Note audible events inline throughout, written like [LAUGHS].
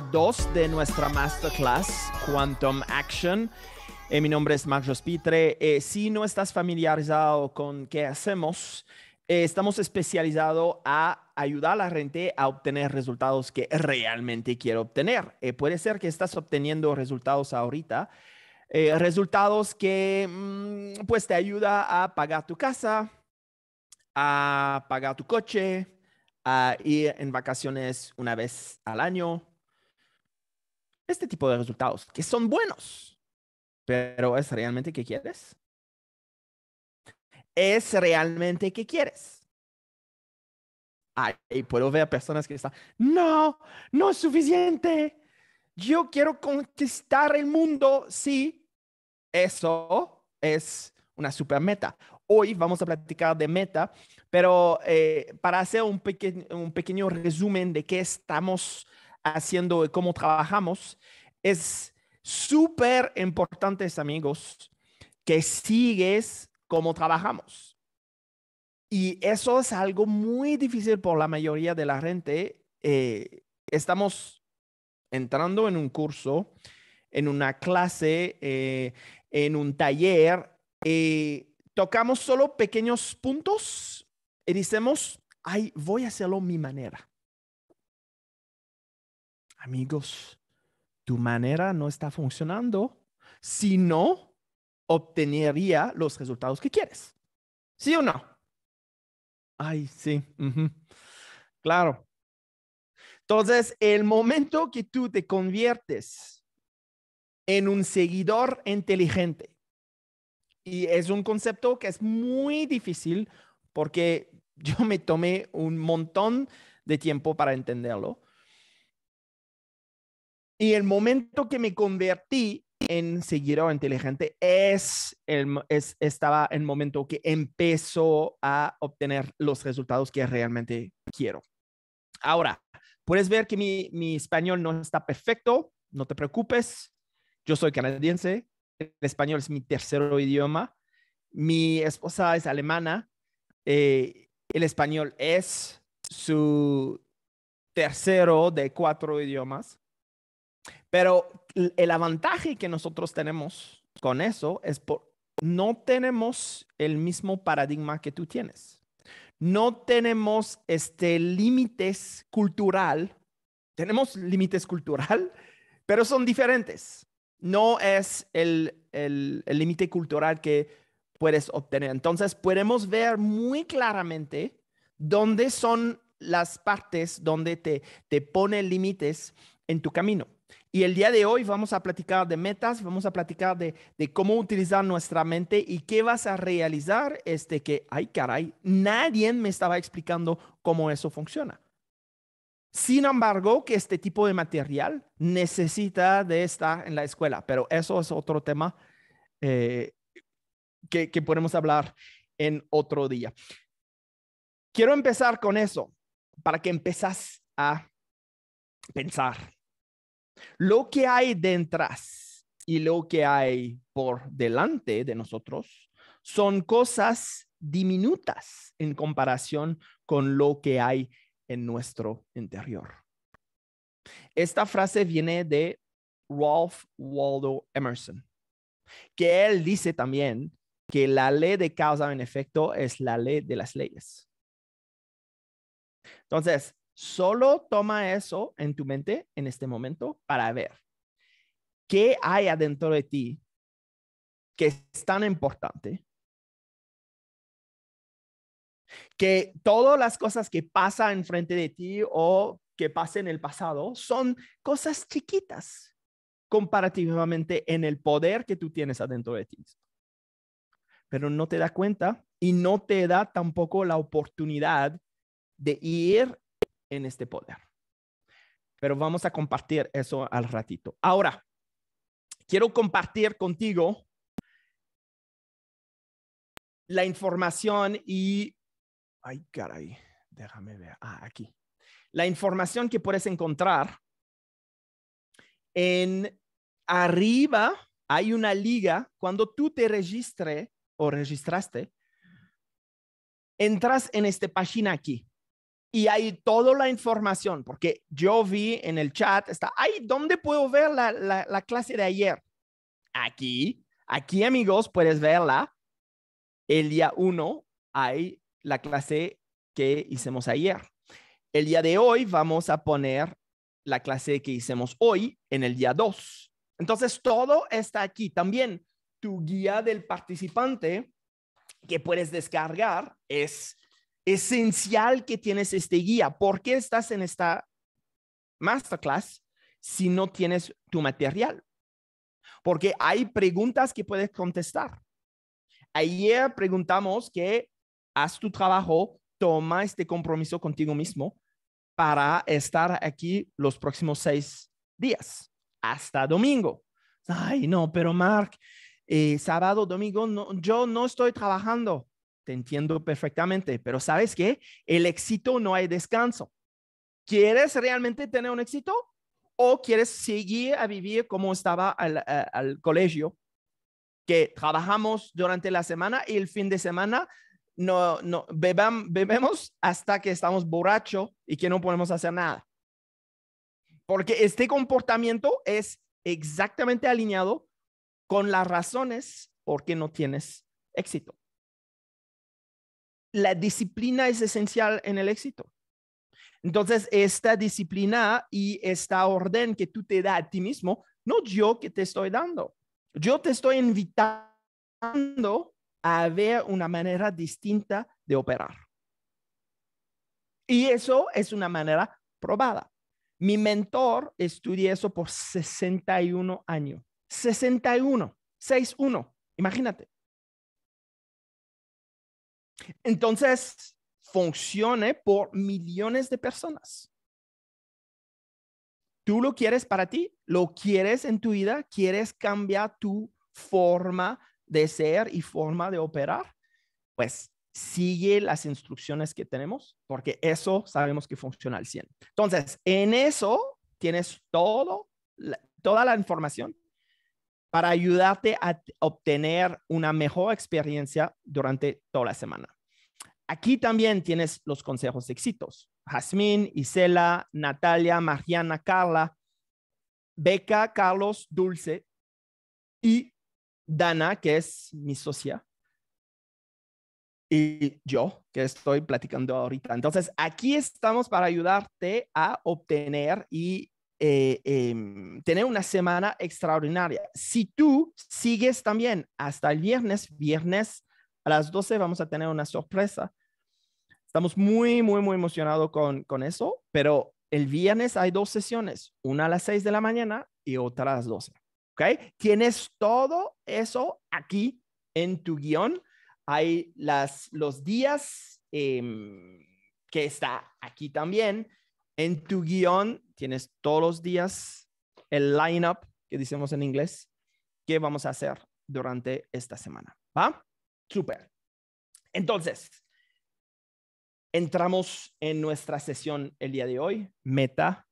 2 de nuestra masterclass Quantum Action. Eh, mi nombre es Marcos Pitre eh, si no estás familiarizado con qué hacemos, eh, estamos especializados a ayudar a la gente a obtener resultados que realmente quiere obtener. puede ser que estás obteniendo resultados ahorita, resultados que mm, pues te ayuda a pagar tu casa, a pagar tu coche, a ir en vacaciones una vez al año, este tipo de resultados, que son buenos, pero ¿es realmente que quieres? ¿Es realmente que quieres? Ahí puedo ver a personas que están, no, no es suficiente. Yo quiero conquistar el mundo, sí. Eso es una super meta. Hoy vamos a platicar de meta, pero eh, para hacer un, un pequeño resumen de qué estamos haciendo eh, como trabajamos, es súper importante, amigos, que sigues como trabajamos. Y eso es algo muy difícil por la mayoría de la gente. Eh, estamos entrando en un curso, en una clase, eh, en un taller, y tocamos solo pequeños puntos y decimos, ay, voy a hacerlo mi manera amigos, tu manera no está funcionando, si no, obtenería los resultados que quieres. ¿Sí o no? Ay, sí. Claro. Entonces, el momento que tú te conviertes en un seguidor inteligente, y es un concepto que es muy difícil porque [LAUGHS] yo me tomé un montón de tiempo para entenderlo, y el momento que me convertí en seguidor inteligente es, el, estaba el momento que empezó a obtener los resultados que realmente quiero. Ahora, puedes ver que mi, español no está perfecto, no te preocupes. Yo soy canadiense, el español es mi tercero idioma, mi esposa es alemana, eh, el español es su tercero de cuatro idiomas. Pero el avantaje que nosotros tenemos con eso es por no tenemos el mismo paradigma que tú tienes. No tenemos este límites cultural. Tenemos límites cultural, pero son diferentes. No es el límite cultural que puedes obtener. Entonces podemos ver muy claramente dónde son las partes donde te, te pone límites en tu camino. Y el día de hoy vamos a platicar de metas, vamos a platicar de, cómo utilizar nuestra mente y qué vas a realizar, este que, ay caray, nadie me estaba explicando cómo eso funciona. Sin embargo, que este tipo de material necesita de estar en la escuela, pero eso es otro tema eh, que, que podemos hablar en otro día. Quiero empezar con eso, para que empezás a pensar lo que hay detrás y lo que hay por delante de nosotros son cosas diminutas en comparación con lo que hay en nuestro interior. Esta frase viene de Ralph Waldo Emerson, que él dice también que la ley de causa en efecto es la ley de las leyes. Entonces, Solo toma eso en tu mente en este momento para ver qué hay adentro de ti que es tan importante. Que todas las cosas que pasan enfrente de ti o que pasan en el pasado son cosas chiquitas comparativamente en el poder que tú tienes adentro de ti. Pero no te da cuenta y no te da tampoco la oportunidad de ir en este poder. Pero vamos a compartir eso al ratito. Ahora, quiero compartir contigo la información y... Ay, caray, déjame ver. Ah, aquí. La información que puedes encontrar en arriba hay una liga. Cuando tú te registres o registraste, entras en esta página aquí y hay toda la información, porque yo vi en el chat, está, ahí ¿dónde puedo ver la, clase de ayer? Aquí, aquí amigos, puedes verla. El día 1 hay la clase que hicimos ayer. El día de hoy vamos a poner la clase que hicimos hoy en el día 2. Entonces, todo está aquí. También tu guía del participante que puedes descargar es esencial que tienes este guía. ¿Por qué estás en esta masterclass si no tienes tu material? Porque hay preguntas que puedes contestar. Ayer preguntamos que haz tu trabajo, toma este compromiso contigo mismo para estar aquí los próximos seis días, hasta domingo. Ay, no, pero Mark, eh, sábado, domingo, yo no estoy trabajando te entiendo perfectamente, pero ¿sabes qué? El éxito no hay descanso. ¿Quieres realmente tener un éxito? ¿O quieres seguir a vivir como estaba al, colegio? Que trabajamos durante la semana y el fin de semana no, bebemos hasta que estamos borrachos y que no podemos hacer nada. Porque este comportamiento es exactamente alineado con las razones por qué no tienes éxito la disciplina es esencial en el éxito. Entonces, esta disciplina y esta orden que tú te das a ti mismo, no yo que te estoy dando. Yo te estoy invitando a ver una manera distinta de operar. Y eso es una manera probada. Mi mentor estudió eso por 61 años. 61, 6-1, imagínate. Entonces, funcione por millones de personas. Tú lo quieres para ti, lo quieres en tu vida, quieres cambiar tu forma de ser y forma de operar. Pues sigue las instrucciones que tenemos, porque eso sabemos que funciona al 100. Entonces, en eso tienes todo, toda la información para ayudarte a obtener una mejor experiencia durante toda la semana. Aquí también tienes los consejos de éxitos. Jazmín, Isela, Natalia, Mariana, Carla, Beca, Carlos, Dulce y Dana, que es mi socia, y yo, que estoy platicando ahorita. Entonces, aquí estamos para ayudarte a obtener y eh, em, tener una semana extraordinaria. Si tú sigues también hasta el viernes, viernes a las 12 vamos a tener una sorpresa. Estamos muy, muy, muy emocionados con, con eso, pero el viernes hay dos sesiones, una a las 6 de la mañana y otra a las 12. ¿Ok? Tienes todo eso aquí en tu guión. Hay las, los días em, que está aquí también en tu guión tienes todos los días el lineup que decimos en inglés que vamos a hacer durante esta semana. ¿Va? Súper. Entonces, entramos en nuestra sesión el día de hoy, meta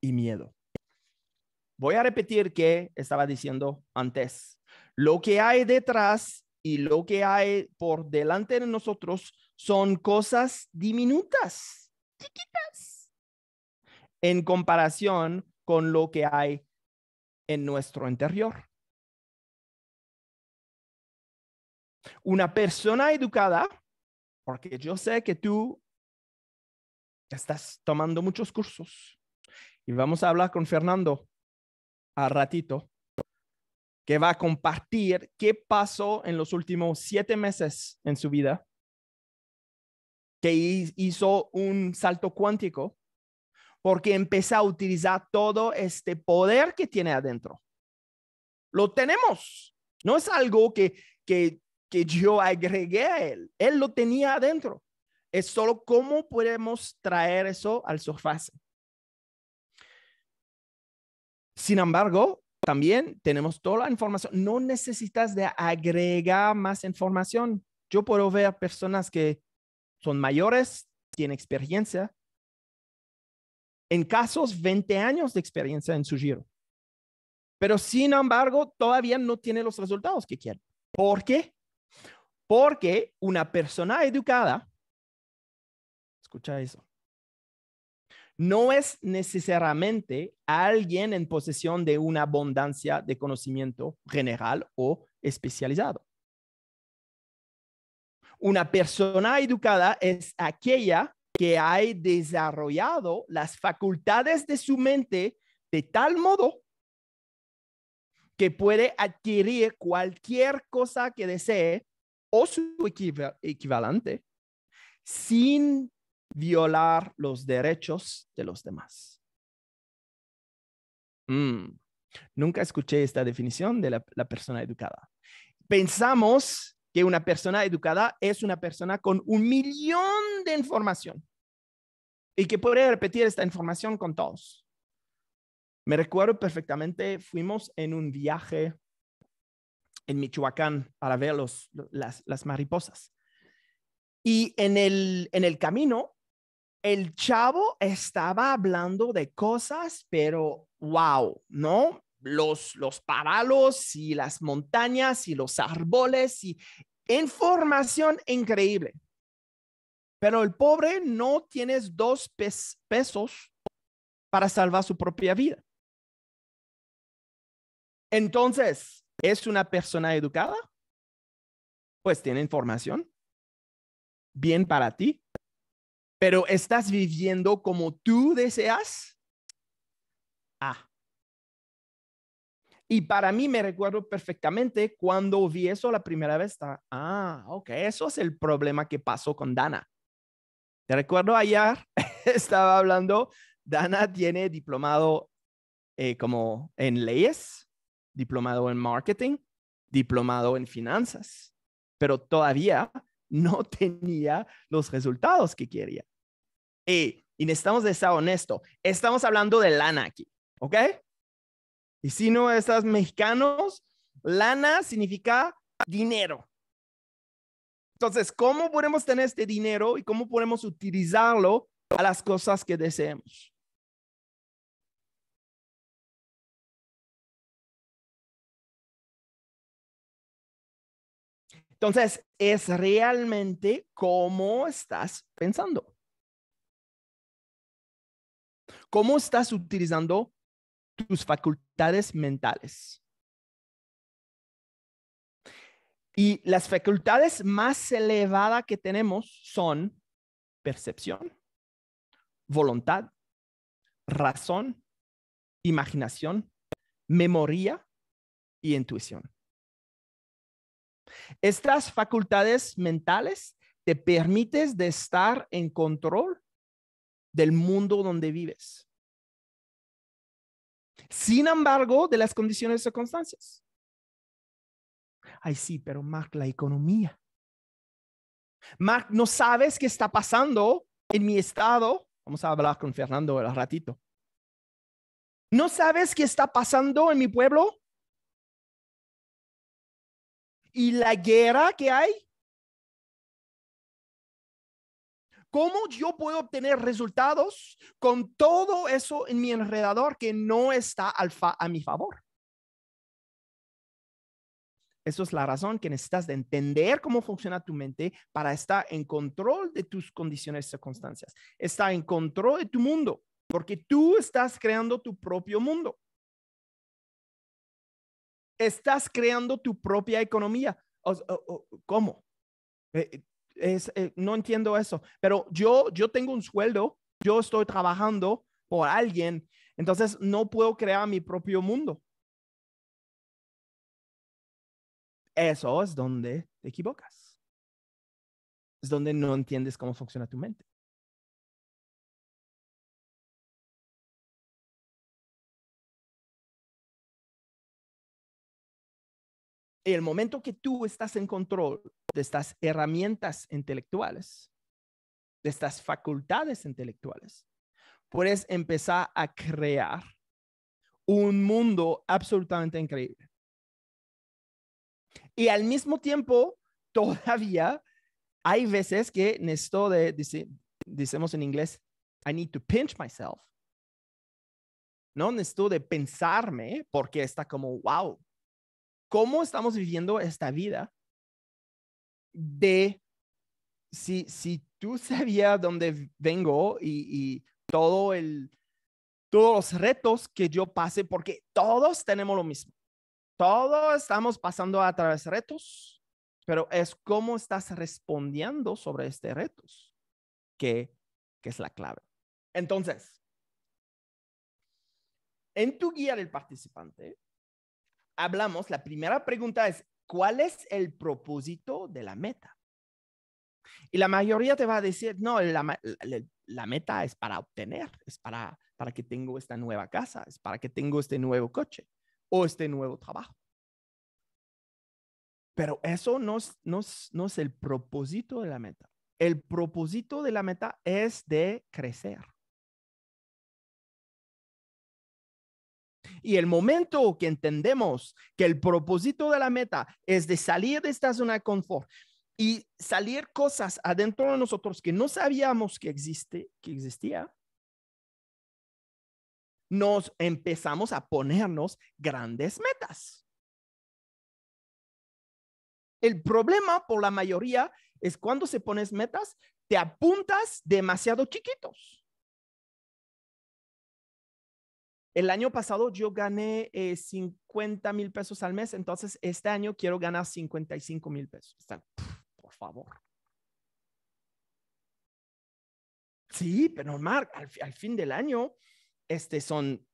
y miedo. Voy a repetir que estaba diciendo antes. Lo que hay detrás y lo que hay por delante de nosotros son cosas diminutas, chiquitas en comparación con lo que hay en nuestro interior. Una persona educada, porque yo sé que tú estás tomando muchos cursos y vamos a hablar con Fernando a ratito, que va a compartir qué pasó en los últimos siete meses en su vida, que hizo un salto cuántico porque empieza a utilizar todo este poder que tiene adentro. Lo tenemos. No es algo que, que, yo agregué a él. Él lo tenía adentro. Es solo cómo podemos traer eso al superficie. Sin embargo, también tenemos toda la información. No necesitas de agregar más información. Yo puedo ver personas que son mayores, tienen experiencia, en casos, 20 años de experiencia en su giro. Pero sin embargo, todavía no tiene los resultados que quiere. ¿Por qué? Porque una persona educada, escucha eso, no es necesariamente alguien en posesión de una abundancia de conocimiento general o especializado. Una persona educada es aquella que ha desarrollado las facultades de su mente de tal modo que puede adquirir cualquier cosa que desee o su equivalente sin violar los derechos de los demás. Mm. Nunca escuché esta definición de la persona educada. Pensamos una persona educada es una persona con un millón de información y que puede repetir esta información con todos. Me recuerdo perfectamente, fuimos en un viaje en Michoacán para ver los, las, mariposas. Y en el, en el camino, el chavo estaba hablando de cosas, pero wow, ¿no? Los, los paralos y las montañas y los árboles y, Información increíble. Pero el pobre no tiene dos pesos para salvar su propia vida. Entonces, ¿es una persona educada? Pues tiene información. Bien para ti. Pero ¿estás viviendo como tú deseas? Ah. Y para mí me recuerdo perfectamente cuando vi eso la primera vez, ah, ok, eso es el problema que pasó con Dana. Te recuerdo ayer, [LAUGHS] estaba hablando, Dana tiene diplomado eh, como en leyes, diplomado en marketing, diplomado en finanzas, pero todavía no [LAUGHS] tenía los resultados que quería. y necesitamos de estar honesto. Estamos hablando de lana aquí, ¿ok? Y si no estás mexicanos, lana significa dinero. Entonces, ¿cómo podemos tener este dinero y cómo podemos utilizarlo para las cosas que deseemos? Entonces, es realmente cómo estás pensando. ¿Cómo estás utilizando tus facultades mentales. Y las facultades más elevadas que tenemos son percepción, voluntad, razón, imaginación, memoria y intuición. Estas facultades mentales te permiten de estar en control del mundo donde vives sin embargo, de las condiciones y circunstancias. Ay, sí, pero Mark, la economía. Mark, no sabes qué está pasando en mi estado. Vamos a hablar con Fernando al ratito. ¿No sabes qué está pasando en mi pueblo? ¿Y la guerra que hay? ¿Cómo yo puedo obtener resultados con todo eso en mi enredador que no está a mi favor? Eso es la razón que necesitas de entender cómo funciona tu mente para estar en control de tus condiciones y circunstancias. Está en control de tu mundo, porque tú estás creando tu propio mundo. Estás creando tu propia economía. ¿Cómo? Eh, es, eh, no entiendo eso, pero yo, yo tengo un sueldo, yo estoy trabajando por alguien, entonces no puedo crear mi propio mundo. Eso es donde te equivocas. Es donde no entiendes cómo funciona tu mente. el momento que tú estás en control de estas herramientas intelectuales, de estas facultades intelectuales, puedes empezar a crear un mundo absolutamente increíble. Y al mismo tiempo, [LAUGHS] todavía hay veces que necesito de, decimos en inglés, I need to pinch myself. No necesito de pensarme porque está como, wow, cómo estamos viviendo esta vida de si, si tú sabías dónde vengo y, y todo el, todos los retos que yo pase porque todos tenemos lo mismo. Todos estamos pasando a través de retos, pero es cómo estás respondiendo sobre este retos que, que es la clave. Entonces, en tu guía del participante, hablamos, la primera pregunta es, ¿cuál es el propósito de la meta? Y la mayoría te va a decir, no, la, meta es para obtener, es para, que tengo esta nueva casa, es para que tengo este nuevo coche o este nuevo trabajo. Pero eso no es el propósito de la meta. El propósito de la meta es de crecer. Y el momento que entendemos que el propósito de la meta es de salir de esta zona de confort y salir cosas adentro de nosotros que no sabíamos que, existe, que existía, nos empezamos a ponernos grandes metas. El problema por la mayoría es cuando se pones metas, te apuntas demasiado chiquitos. El año pasado yo gané 50 eh, mil pesos al mes, entonces este año quiero ganar 55 mil pesos. por favor. Sí, pero no. al, al, fin del año este son,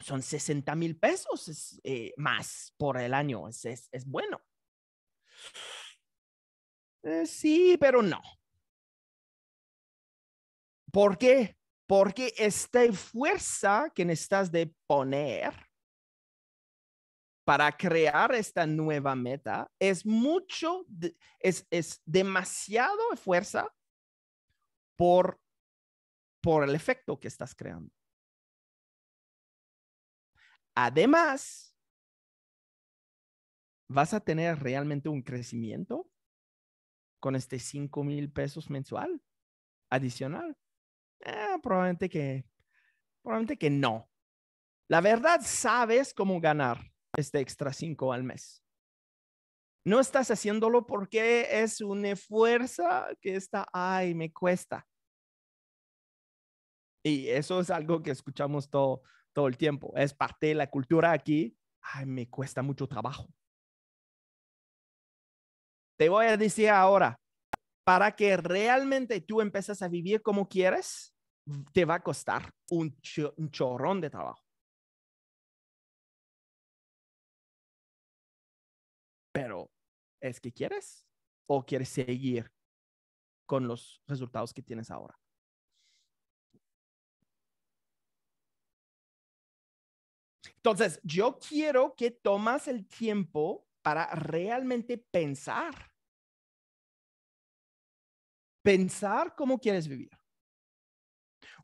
son 60 mil pesos eh, más por el año, es, bueno. Eh, sí, pero no. ¿Por qué? porque esta fuerza que necesitas de poner para crear esta nueva meta es mucho, es, es demasiado fuerza por, por el efecto que estás creando. Además, vas a tener realmente un crecimiento con este 5 mil pesos mensual adicional. Ah, probablemente que, probablemente que no. La verdad, sabes cómo ganar este extra 5 al mes. No estás haciéndolo porque es una fuerza que está, ay, me cuesta. Y eso es algo que escuchamos todo, todo el tiempo. Es parte de la cultura aquí. Ay, me cuesta mucho trabajo. Te voy a decir ahora, para que realmente tú empieces a vivir como quieres, te va a costar un, chorrón de trabajo. Pero, ¿es que quieres? ¿O quieres seguir con los resultados que tienes ahora? Entonces, yo quiero que tomas el tiempo para realmente pensar pensar cómo quieres vivir,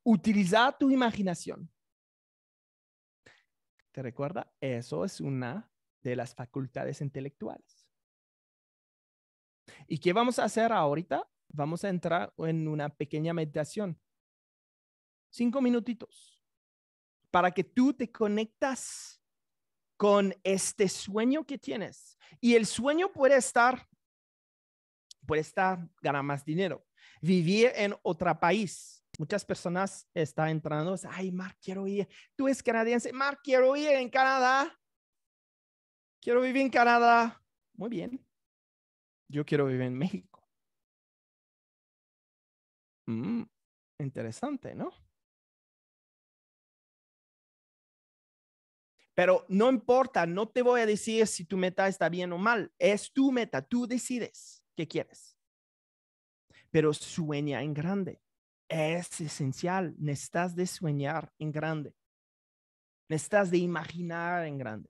utilizar tu imaginación. ¿Te recuerda? Eso es una de las facultades intelectuales. ¿Y qué vamos a hacer ahorita? Vamos a entrar en una pequeña meditación. Cinco minutitos para que tú te conectas con este sueño que tienes. Y el sueño puede estar, puede estar ganar más dinero, vivir en otro país. Muchas personas están entrando, ay, Mark, quiero ir. Tú eres canadiense, Mark, quiero ir en Canadá. Quiero vivir en Canadá. Muy bien. Yo quiero vivir en México. Mm, interesante, ¿no? Pero no importa, no te voy a decir si tu meta está bien o mal. Es tu meta, tú decides qué quieres pero sueña en grande. Es esencial, necesitas de soñar en grande. Necesitas de imaginar en grande.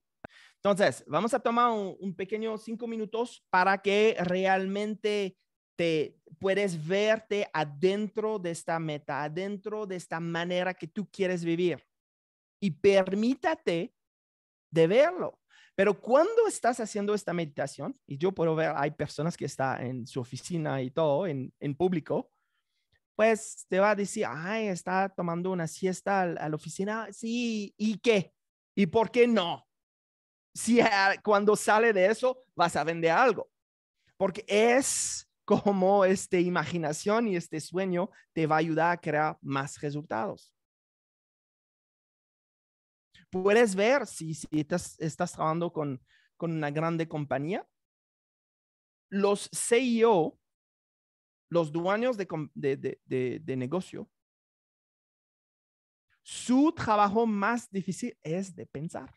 Entonces, vamos a tomar un, un pequeño cinco minutos para que realmente te puedes verte adentro de esta meta, adentro de esta manera que tú quieres vivir. Y permítate de verlo. Pero cuando estás haciendo esta meditación, y yo puedo ver, hay personas que están en su oficina y todo, en, público, pues te va a decir, ay, está tomando una siesta a la oficina, sí, ¿y qué? ¿Y por qué no? Si ah, cuando sale de eso vas a vender algo, porque es como esta imaginación y este sueño te va a ayudar a crear más resultados puedes ver si, estás, trabajando con, una grande compañía. Los CEO, los dueños de, negocio, su trabajo más difícil es de pensar.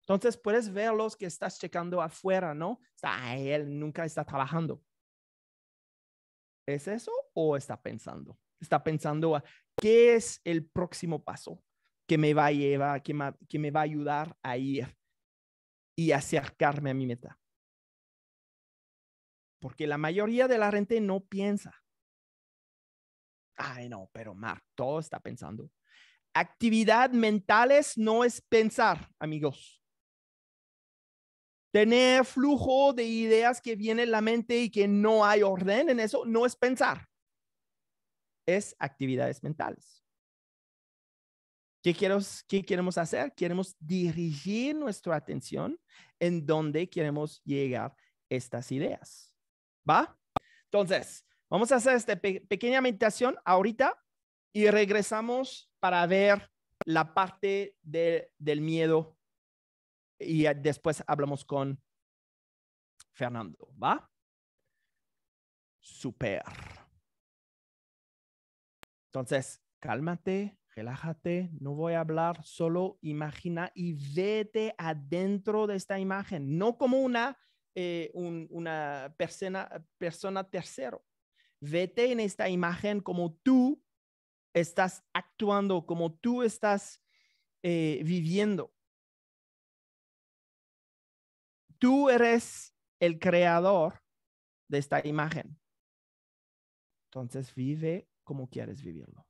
Entonces puedes ver los que estás checando afuera, ¿no? Ah, él nunca está trabajando. ¿Es eso o está pensando? Está pensando qué es el próximo paso que me va a llevar, que me, va a ayudar a ir y acercarme a mi meta. Porque la mayoría de la gente no piensa. Ay, no, pero Mark, todo está pensando. Actividad mentales no es pensar, amigos. Tener flujo de ideas que viene en la mente y que no hay orden en eso no es pensar. Es actividades mentales. ¿Qué, ¿Qué queremos hacer? Queremos dirigir nuestra atención en donde queremos llegar estas ideas. ¿Va? Entonces, vamos a hacer esta pequeña meditación ahorita y regresamos para ver la parte del miedo y después hablamos con Fernando. ¿Va? Super. Entonces, cálmate relájate, no voy a hablar, solo imagina y vete adentro de esta imagen, no como una, eh, una persona, persona tercero. Vete en esta imagen como tú estás actuando, como tú estás eh, viviendo. Tú eres el creador de esta imagen. Entonces vive como quieres vivirlo.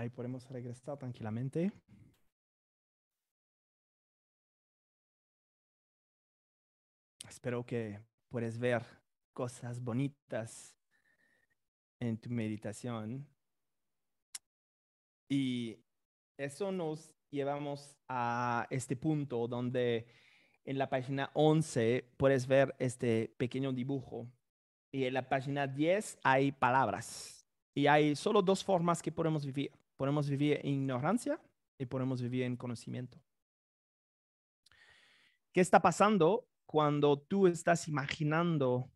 Ahí podemos regresar tranquilamente. Espero que puedas ver cosas bonitas en tu meditación. Y eso nos llevamos a este punto donde en la página 11 puedes ver este pequeño dibujo y en la página 10 hay palabras y hay solo dos formas que podemos vivir. Podemos vivir en ignorancia y podemos vivir en conocimiento. ¿Qué está pasando cuando tú estás imaginando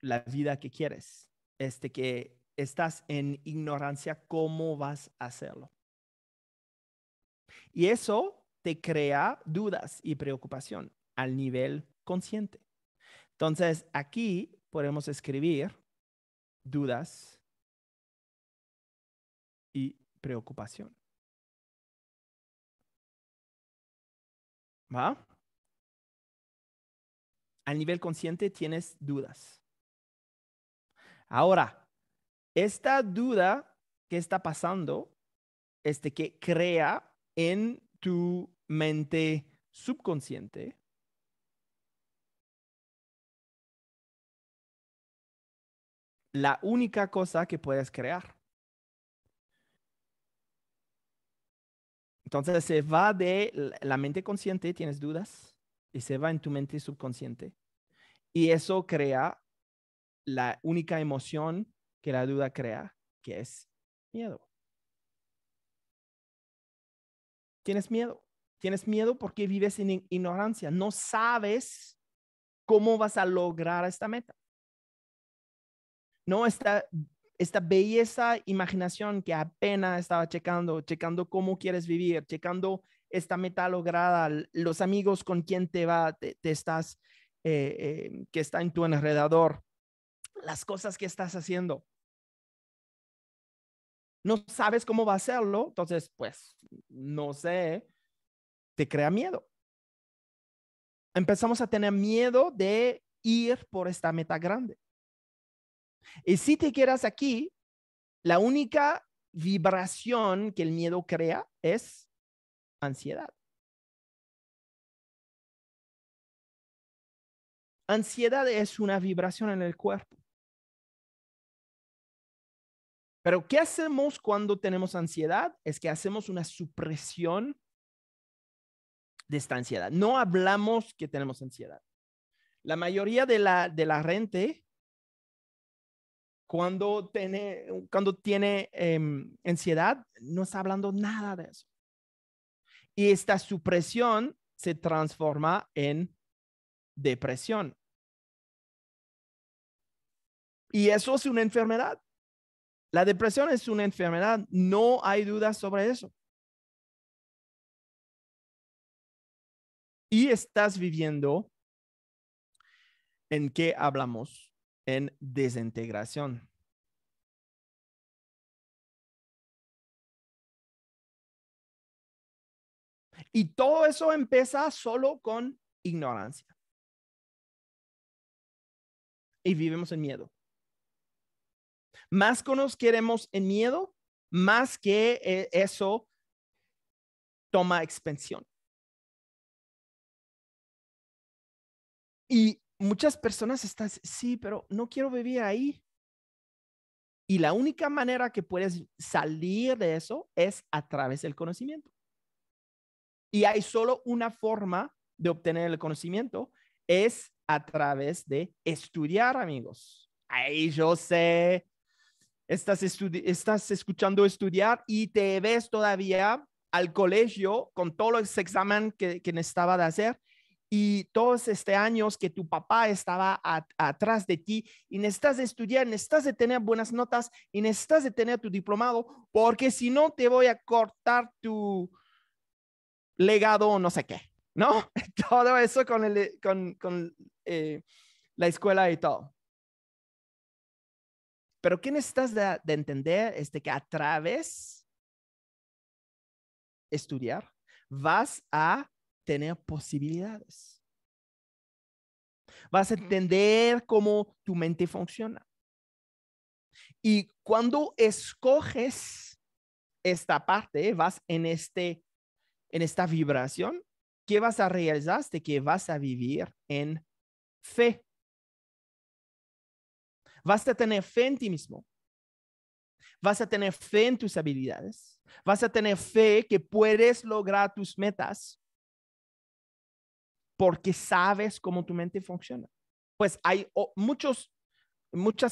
la vida que quieres? Este que estás en ignorancia, ¿cómo vas a hacerlo? Y eso te crea dudas y preocupación al nivel consciente. Entonces, aquí podemos escribir dudas y preocupación. ¿Va? Al nivel consciente tienes dudas. Ahora, esta duda que está pasando, este que crea en tu mente subconsciente, la única cosa que puedes crear. Entonces se va de la mente consciente, tienes dudas, y se va en tu mente subconsciente. Y eso crea la única emoción que la duda crea, que es miedo. Tienes miedo. Tienes miedo porque vives en ignorancia. No sabes cómo vas a lograr esta meta. No está esta belleza imaginación que apenas estaba checando, checando cómo quieres vivir, checando esta meta lograda, los amigos con quien te va, te, estás, eh, em, que está en tu enredador, las cosas que estás haciendo. No sabes cómo va a hacerlo, entonces, pues, no sé, te crea miedo. Empezamos a tener miedo de ir por esta meta grande. Y si te quedas aquí, la única vibración que el miedo crea es ansiedad. Ansiedad es una vibración en el cuerpo. Pero ¿qué hacemos cuando tenemos ansiedad? Es que hacemos una supresión de esta ansiedad. No hablamos que tenemos ansiedad. La mayoría de la, de la gente cuando tiene, cuando tiene em, ansiedad, no está hablando nada de eso. Y esta supresión se transforma en depresión. Y eso es una enfermedad. La depresión es una enfermedad, no hay duda sobre eso. Y estás viviendo en qué hablamos en desintegración. Y todo eso empieza solo con ignorancia. Y vivimos en miedo. Más que nos queremos en miedo, más que eh, eso toma expansión. Y muchas personas están, sí, pero no quiero vivir ahí. Y la única manera que puedes salir de eso es a través del conocimiento. Y hay solo una forma de obtener el conocimiento, es a través de estudiar, amigos. Ahí yo sé, estás, escuchando estudiar y te ves todavía al colegio con todos los examen que, que necesitaba de hacer y todos este años que tu papá estaba atrás de ti y necesitas de estudiar, necesitas de tener buenas notas y necesitas de tener tu diplomado porque si no te voy a cortar tu legado o no sé qué, ¿no? Oh. [LAUGHS] Todo eso con, con, eh, la escuela y todo. Pero ¿qué necesitas de, entender? este que a través estudiar vas a tener posibilidades. Vas a entender cómo tu mente funciona. Y cuando escoges esta parte, vas en, este, en esta vibración, ¿qué vas a realizar? que vas a vivir en fe. Vas a tener fe en ti mismo. Vas a tener fe en tus habilidades. Vas a tener fe que puedes lograr tus metas porque sabes cómo tu mente funciona. Pues hay muchas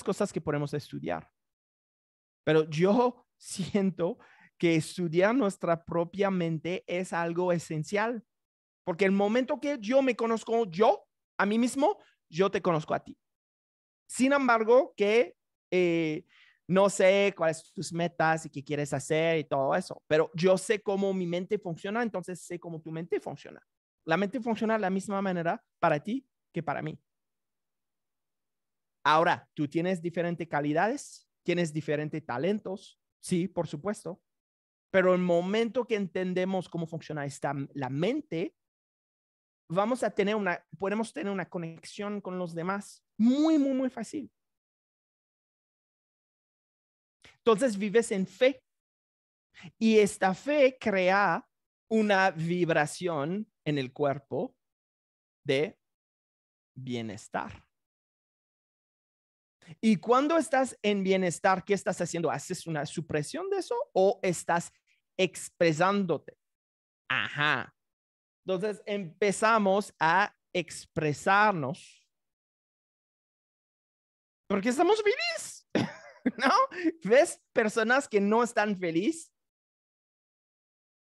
cosas que podemos estudiar, pero yo [LAUGHS] siento que estudiar nuestra propia mente es algo esencial, porque el momento que yo me conozco yo, a mí mismo, yo te conozco a ti. Sin embargo, que eh, no sé cuáles son tus metas y qué quieres hacer y todo eso, pero yo sé cómo mi mente funciona, entonces sé cómo tu mente funciona. La mente funciona de la misma manera para ti que para mí. Ahora, tú tienes diferentes calidades, tienes diferentes talentos, sí, por supuesto, pero el momento que entendemos cómo funciona esta, la mente, vamos a tener una, podemos tener una conexión con los demás muy, muy, muy fácil. Entonces vives en fe y esta fe crea una vibración en el cuerpo de bienestar. Y cuando estás en bienestar, ¿qué estás haciendo? ¿Haces una supresión de eso o estás expresándote? Ajá. Entonces empezamos a expresarnos. Porque estamos felices, [LAUGHS] ¿no? ¿Ves personas que no están felices?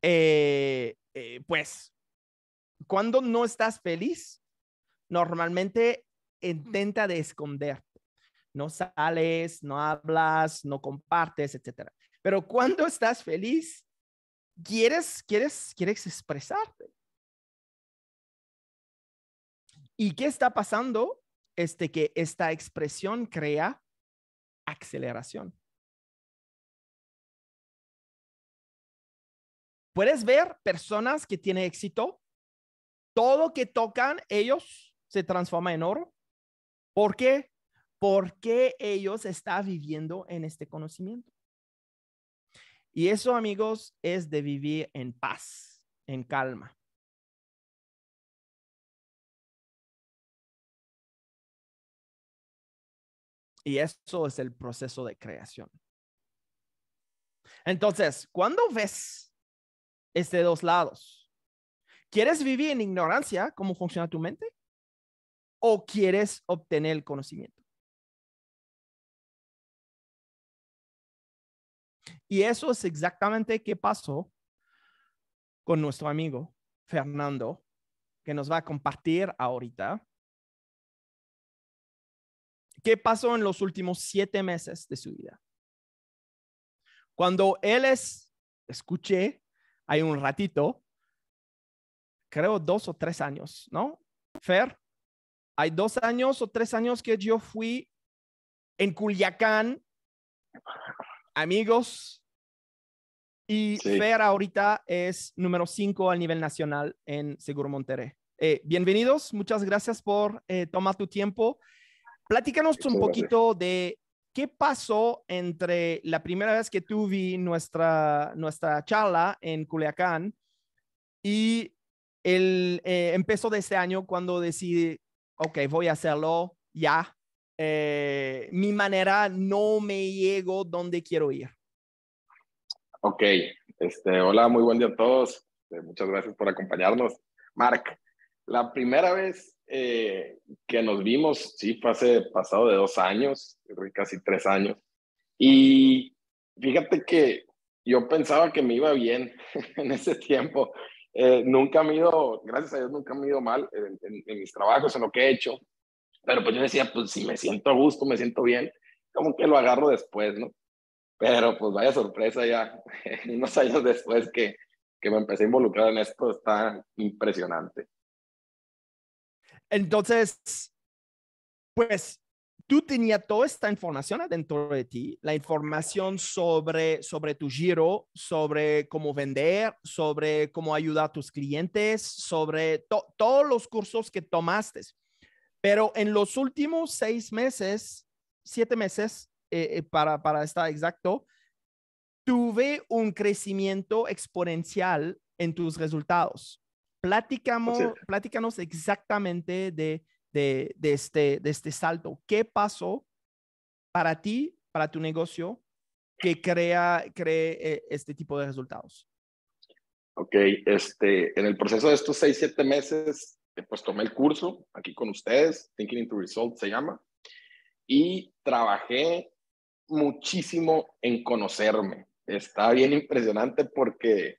Eh, eh, pues cuando no estás feliz, normalmente intenta de esconderte. No sales, no hablas, no compartes, etc. Pero cuando [LAUGHS] estás feliz, quieres, quieres expresarte. ¿Y qué está pasando? Este que esta expresión crea aceleración. Puedes ver personas que tienen éxito todo que tocan ellos se transforma en oro. ¿Por qué? Porque ellos están viviendo en este conocimiento. Y eso, amigos, es de vivir en paz, en calma. Y eso es el proceso de creación. Entonces, ¿cuándo ves este dos lados, ¿Quieres vivir en ignorancia cómo funciona tu mente? ¿O quieres obtener el conocimiento? Y eso es exactamente qué pasó con nuestro amigo Fernando, que nos va a compartir ahorita. ¿Qué pasó en los últimos siete meses de su vida? Cuando él es, escuché, hay un ratito, creo, dos o tres años, ¿no? Fer, hay dos años o tres años que yo fui en Culiacán, amigos, y Fer ahorita es número cinco al nivel nacional en Seguro Monterrey. Eh, bienvenidos, muchas gracias por eh, tomar tu tiempo. Platícanos un poquito de qué pasó entre la primera vez que tuve nuestra, nuestra charla en Culiacán y el, eh, empezó de este año cuando decidí, ok, voy a hacerlo ya. Eh, mi manera no me llego donde quiero ir. Ok, este, hola, muy buen día a todos. Este, muchas gracias por acompañarnos. Mark, la primera vez eh, que nos vimos, sí, fue hace pasado de dos años, casi tres años. Y fíjate que yo pensaba que me iba bien [LAUGHS] en ese tiempo. Eh, nunca me ido, gracias a Dios, nunca me ido mal en, mis trabajos, en lo que he hecho. Pero pues yo decía, pues si me siento a gusto, me siento bien, como que lo agarro después, ¿no? Pero pues vaya sorpresa ya, [LAUGHS] unos años después que, que me empecé a involucrar en esto, está impresionante. Entonces, pues tú tenías toda esta información adentro de ti, la información sobre, sobre tu giro, sobre cómo vender, sobre cómo ayudar a tus clientes, sobre todos los cursos que tomaste. Pero en los últimos seis meses, siete meses, eh, eh, para, para estar exacto, tuve un crecimiento exponencial en tus resultados. platícanos exactamente de de, este, de este salto. ¿Qué pasó para ti, para tu negocio, que crea, cree eh, este tipo de resultados? Ok, este, en el proceso de estos seis, siete meses, eh, pues tomé el curso aquí con ustedes, Thinking into Results se llama, y trabajé muchísimo en conocerme. Está bien impresionante porque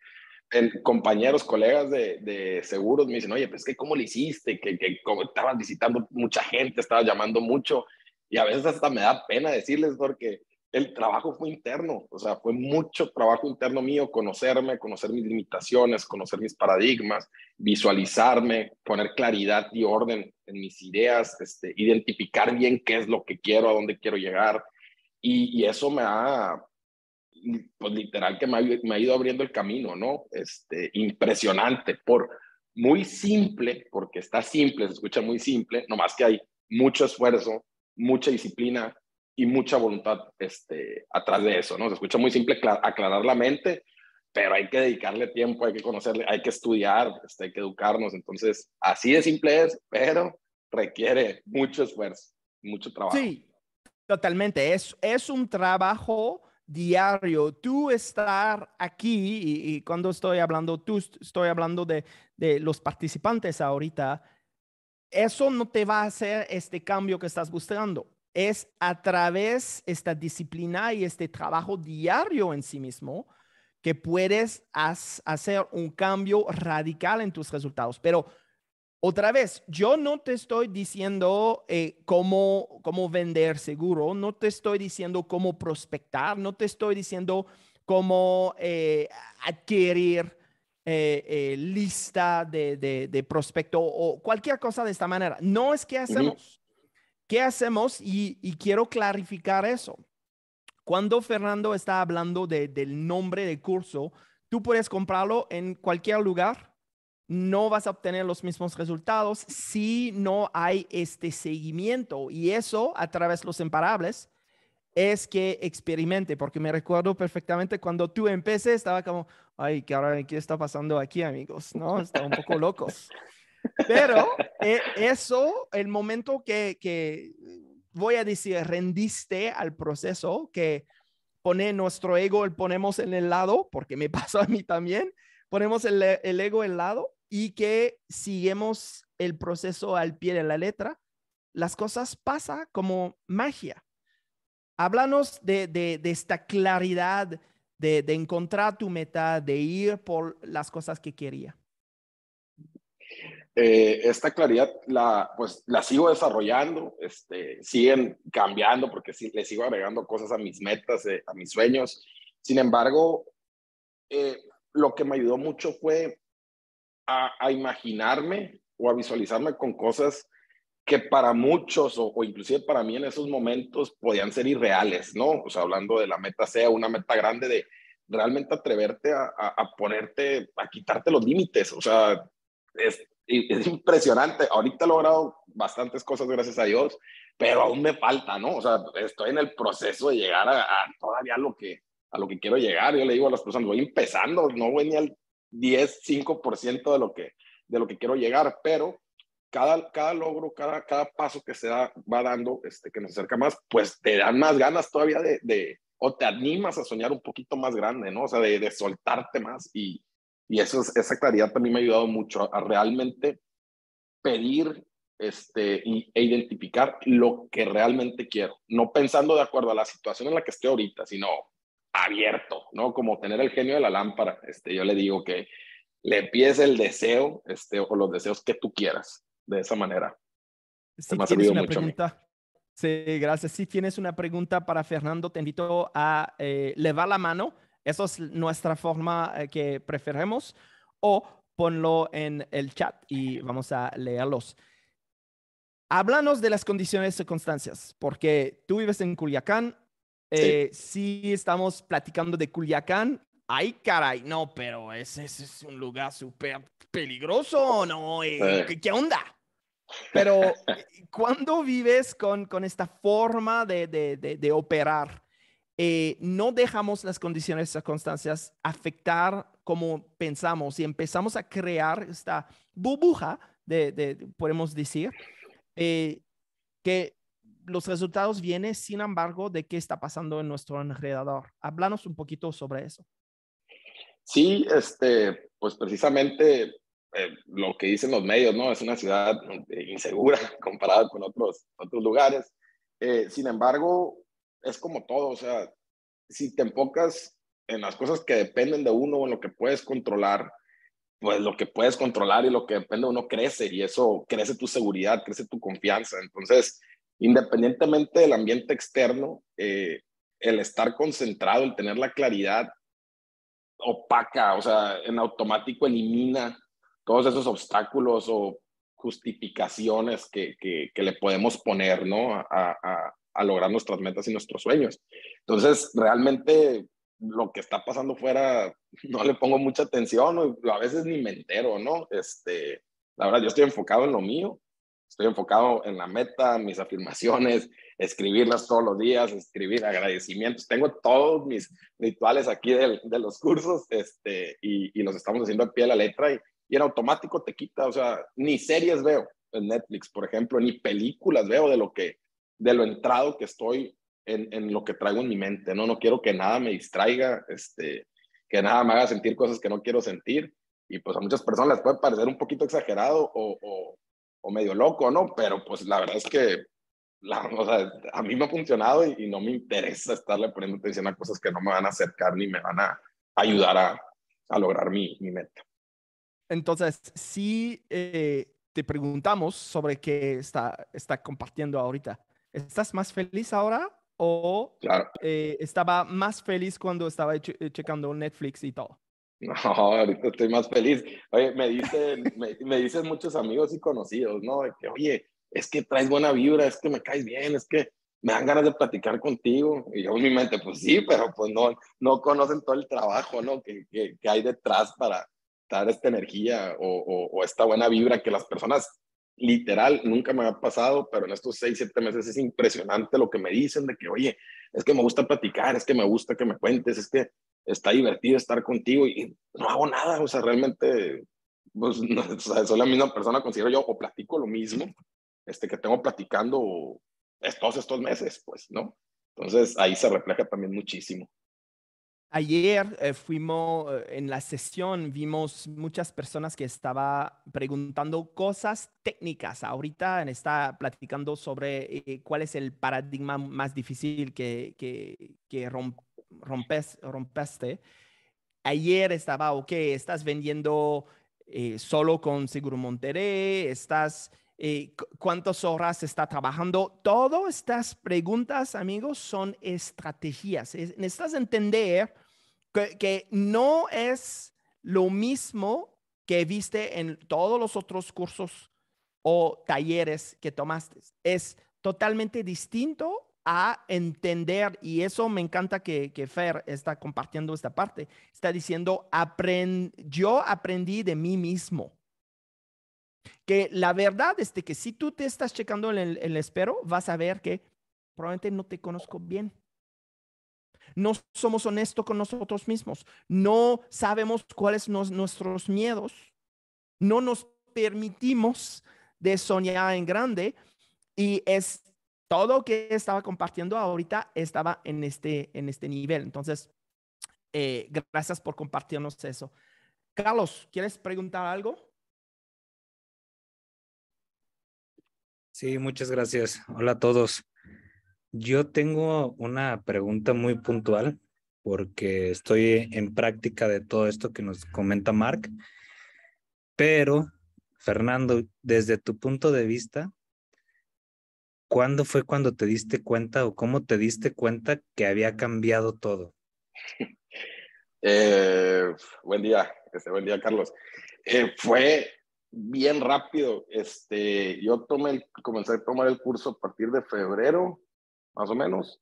compañeros, colegas de, seguros me dicen, oye, pues que cómo lo hiciste, que, que como estabas visitando mucha gente, estabas llamando mucho, y a veces hasta me da pena decirles porque el trabajo fue interno, o sea, fue mucho trabajo interno mío, conocerme, conocer mis limitaciones, conocer mis paradigmas, visualizarme, poner claridad y orden en mis ideas, este, identificar bien qué es lo que quiero, a dónde quiero llegar, y, y eso me ha pues literal que me ha, ido abriendo el camino, ¿no? Este, impresionante, por muy simple, porque está simple, se escucha muy simple, nomás que hay mucho esfuerzo, mucha disciplina y mucha voluntad este, atrás de eso, ¿no? Se escucha muy simple aclarar la mente, pero hay que dedicarle tiempo, hay que conocerle, hay que estudiar, este, hay que educarnos, entonces así de simple es, pero requiere mucho esfuerzo, mucho trabajo. Sí, totalmente, es, es un trabajo diario. Tú estar aquí, y, cuando estoy hablando tú, estoy hablando de, de, los participantes ahorita, eso no te va a hacer este cambio que estás buscando. Es a través esta disciplina y este trabajo diario en sí mismo que puedes hacer un cambio radical en tus resultados. Pero otra vez, yo no te estoy diciendo eh, cómo, cómo vender seguro, no te estoy diciendo cómo prospectar, no te estoy diciendo cómo eh, adquirir eh, lista de, de, prospecto o cualquier cosa de esta manera. No es que hacemos. ¿Qué hacemos? Y, quiero clarificar eso. Cuando Fernando está hablando del nombre del curso, tú puedes comprarlo en cualquier lugar no vas a obtener los mismos resultados si no hay este seguimiento. Y eso a través de los imparables es que experimente, porque me recuerdo perfectamente cuando tú empecé, estaba como, ay, ¿qué, ahora, ¿qué está pasando aquí, amigos? ¿No? un poco locos. Pero e, eso, el momento que, voy a decir, rendiste al proceso, que pone nuestro ego, el ponemos en el lado, porque me [LAUGHS] pasó a mí también, ponemos el, ego ego el lado y que sigamos el proceso al pie de la letra, las cosas pasan como magia. Háblanos de, esta claridad, de, encontrar tu meta, de ir por las cosas que quería. Eh, esta claridad la, pues, la sigo desarrollando, este, siguen cambiando porque le sigo agregando cosas a mis metas, eh, a mis sueños. Sin embargo, eh, lo que me ayudó mucho fue a, imaginarme o a visualizarme con cosas que para muchos o, inclusive para mí en esos momentos podían ser irreales, ¿no? O sea, hablando de la meta sea una meta grande de realmente atreverte a, ponerte, a quitarte los límites, o sea, es, impresionante. Ahorita he logrado bastantes cosas, gracias a Dios, pero aún me falta, ¿no? O sea, estoy en el proceso de llegar a, a todavía lo que, a lo que quiero llegar. Yo le digo a las personas, voy empezando, no voy ni al 10, 5% de lo que, de lo que quiero llegar, pero cada, cada logro, cada, cada paso que se va dando, este, que nos acerca más, pues te dan más ganas todavía de, de o te animas a soñar un poquito más grande, ¿no? O sea, de, de soltarte más y, y eso es, esa claridad también me ha ayudado mucho a, realmente pedir este, e identificar lo que realmente quiero, no pensando de acuerdo a la situación en la que estoy ahorita, sino abierto, ¿no? Como tener el genio de la lámpara. Este, yo le digo que le piese el deseo este, o los deseos que tú quieras, de esa manera. Sí, pregunta. gracias. Si tienes una pregunta para Fernando, te invito a eh, levar la mano. Esa es nuestra forma eh, que preferimos. O ponlo en el chat y vamos a leerlos. Háblanos de las condiciones y circunstancias, porque tú vives en Culiacán, si eh, estamos platicando de Culiacán. Ay, caray, no, pero ese, es un lugar súper peligroso, ¿no? Eh, ¿qué, onda? Pero, [LAUGHS] cuando vives con, con esta forma de, de, de, operar? Eh, no dejamos las condiciones, circunstancias afectar como pensamos y empezamos a crear esta burbuja, de, podemos decir, que los resultados vienen, sin embargo, de qué está pasando en nuestro alrededor. Háblanos un poquito sobre eso. Sí, este, pues precisamente eh, lo que dicen los medios, ¿no? Es una ciudad eh, insegura [LAUGHS] comparada con otros, otros lugares. Eh, sin embargo, es como todo, o sea, si te enfocas en las cosas que dependen de uno, en lo que puedes controlar, pues lo que puedes controlar y lo que depende de uno crece y eso crece tu seguridad, crece tu confianza. Entonces, independientemente del ambiente externo, eh, el estar concentrado, el tener la claridad opaca, o sea, en automático elimina todos esos obstáculos o justificaciones que, le podemos poner, ¿no? A, lograr nuestras metas y nuestros sueños. Entonces, realmente lo que está pasando fuera [LAUGHS] no le pongo mucha atención, a veces ni me entero, ¿no? Este, la verdad, yo estoy enfocado en lo mío Estoy enfocado en la meta, mis afirmaciones, [LAUGHS] escribirlas todos los días, escribir agradecimientos. Tengo todos mis rituales aquí de los cursos este, y, y, los estamos haciendo a pie de la letra y, y en automático te quita, o sea, ni series veo en Netflix, por ejemplo, ni películas veo de lo que, de lo entrado que estoy en, en, lo que traigo en mi mente, ¿no? No quiero que nada me distraiga, este, que nada me haga sentir cosas que no quiero sentir. Y pues a muchas personas les puede parecer un poquito exagerado o, o, o medio loco, ¿no? Pero pues la verdad es que la, [LAUGHS] a mí me ha funcionado y, no me interesa estarle poniendo atención a cosas que no me van a acercar ni me van a ayudar a, lograr mi, meta. Entonces, si eh, te preguntamos sobre qué está, está compartiendo ahorita, ¿estás más feliz ahora o eh, estaba más feliz cuando estaba eh, checando Netflix y todo? [LAUGHS] No, ahorita estoy más feliz. Oye, me dicen, me, dicen muchos amigos y conocidos, ¿no? De que, oye, es que traes buena vibra, es que me caes bien, es que me dan ganas de platicar contigo. Y yo en mi mente, pues sí, pero pues no, no conocen todo el trabajo, ¿no? Que, que, hay detrás para dar esta energía o, o, o, esta buena vibra que las personas, literal, nunca me ha pasado, pero en estos seis, siete meses es impresionante lo que me dicen de que, oye, es que me gusta platicar, es que me gusta que me cuentes, es que está divertido estar contigo y no hago nada, o sea, realmente, pues, [LAUGHS] no, o sea, soy la misma persona, considero yo, o platico lo mismo, este, que tengo platicando todos estos meses, pues, ¿no? Entonces, ahí se refleja también muchísimo. Ayer eh, fuimos eh, en la sesión, vimos muchas personas que estaba preguntando cosas técnicas. Ahorita está platicando sobre eh, cuál es el paradigma más difícil que, que, que rompes, rompeste. Ayer estaba, ok, estás vendiendo eh, solo con Seguro Monterrey, estás, eh, cuántas horas está trabajando. Todas estas preguntas, amigos, son estrategias. necesitas entender que no es lo mismo que viste en todos los otros cursos o talleres que tomaste. Es totalmente distinto a entender, y eso me encanta que, que Fer está compartiendo esta parte, está diciendo, yo aprendí de mí mismo. Que la verdad es este, que si tú te estás checando el, espero, vas a ver que probablemente no te conozco bien. No somos honestos con nosotros mismos. No sabemos cuáles son nuestros miedos. No nos permitimos de soñar en grande. Y es todo lo que estaba compartiendo ahorita estaba en este, en este nivel. Entonces, eh, gracias por compartirnos eso. Carlos, ¿quieres preguntar algo? Sí, muchas gracias. Hola a todos. Yo tengo una pregunta muy puntual porque estoy en práctica de todo esto que nos comenta Mark, pero Fernando, desde tu punto de vista, ¿cuándo fue cuando te diste cuenta o cómo te diste cuenta que había cambiado todo? [LAUGHS] Eh, buen día, este, buen día, Carlos. Eh, fue bien rápido. Este, yo tomé comencé a tomar el curso a partir de febrero, más o menos,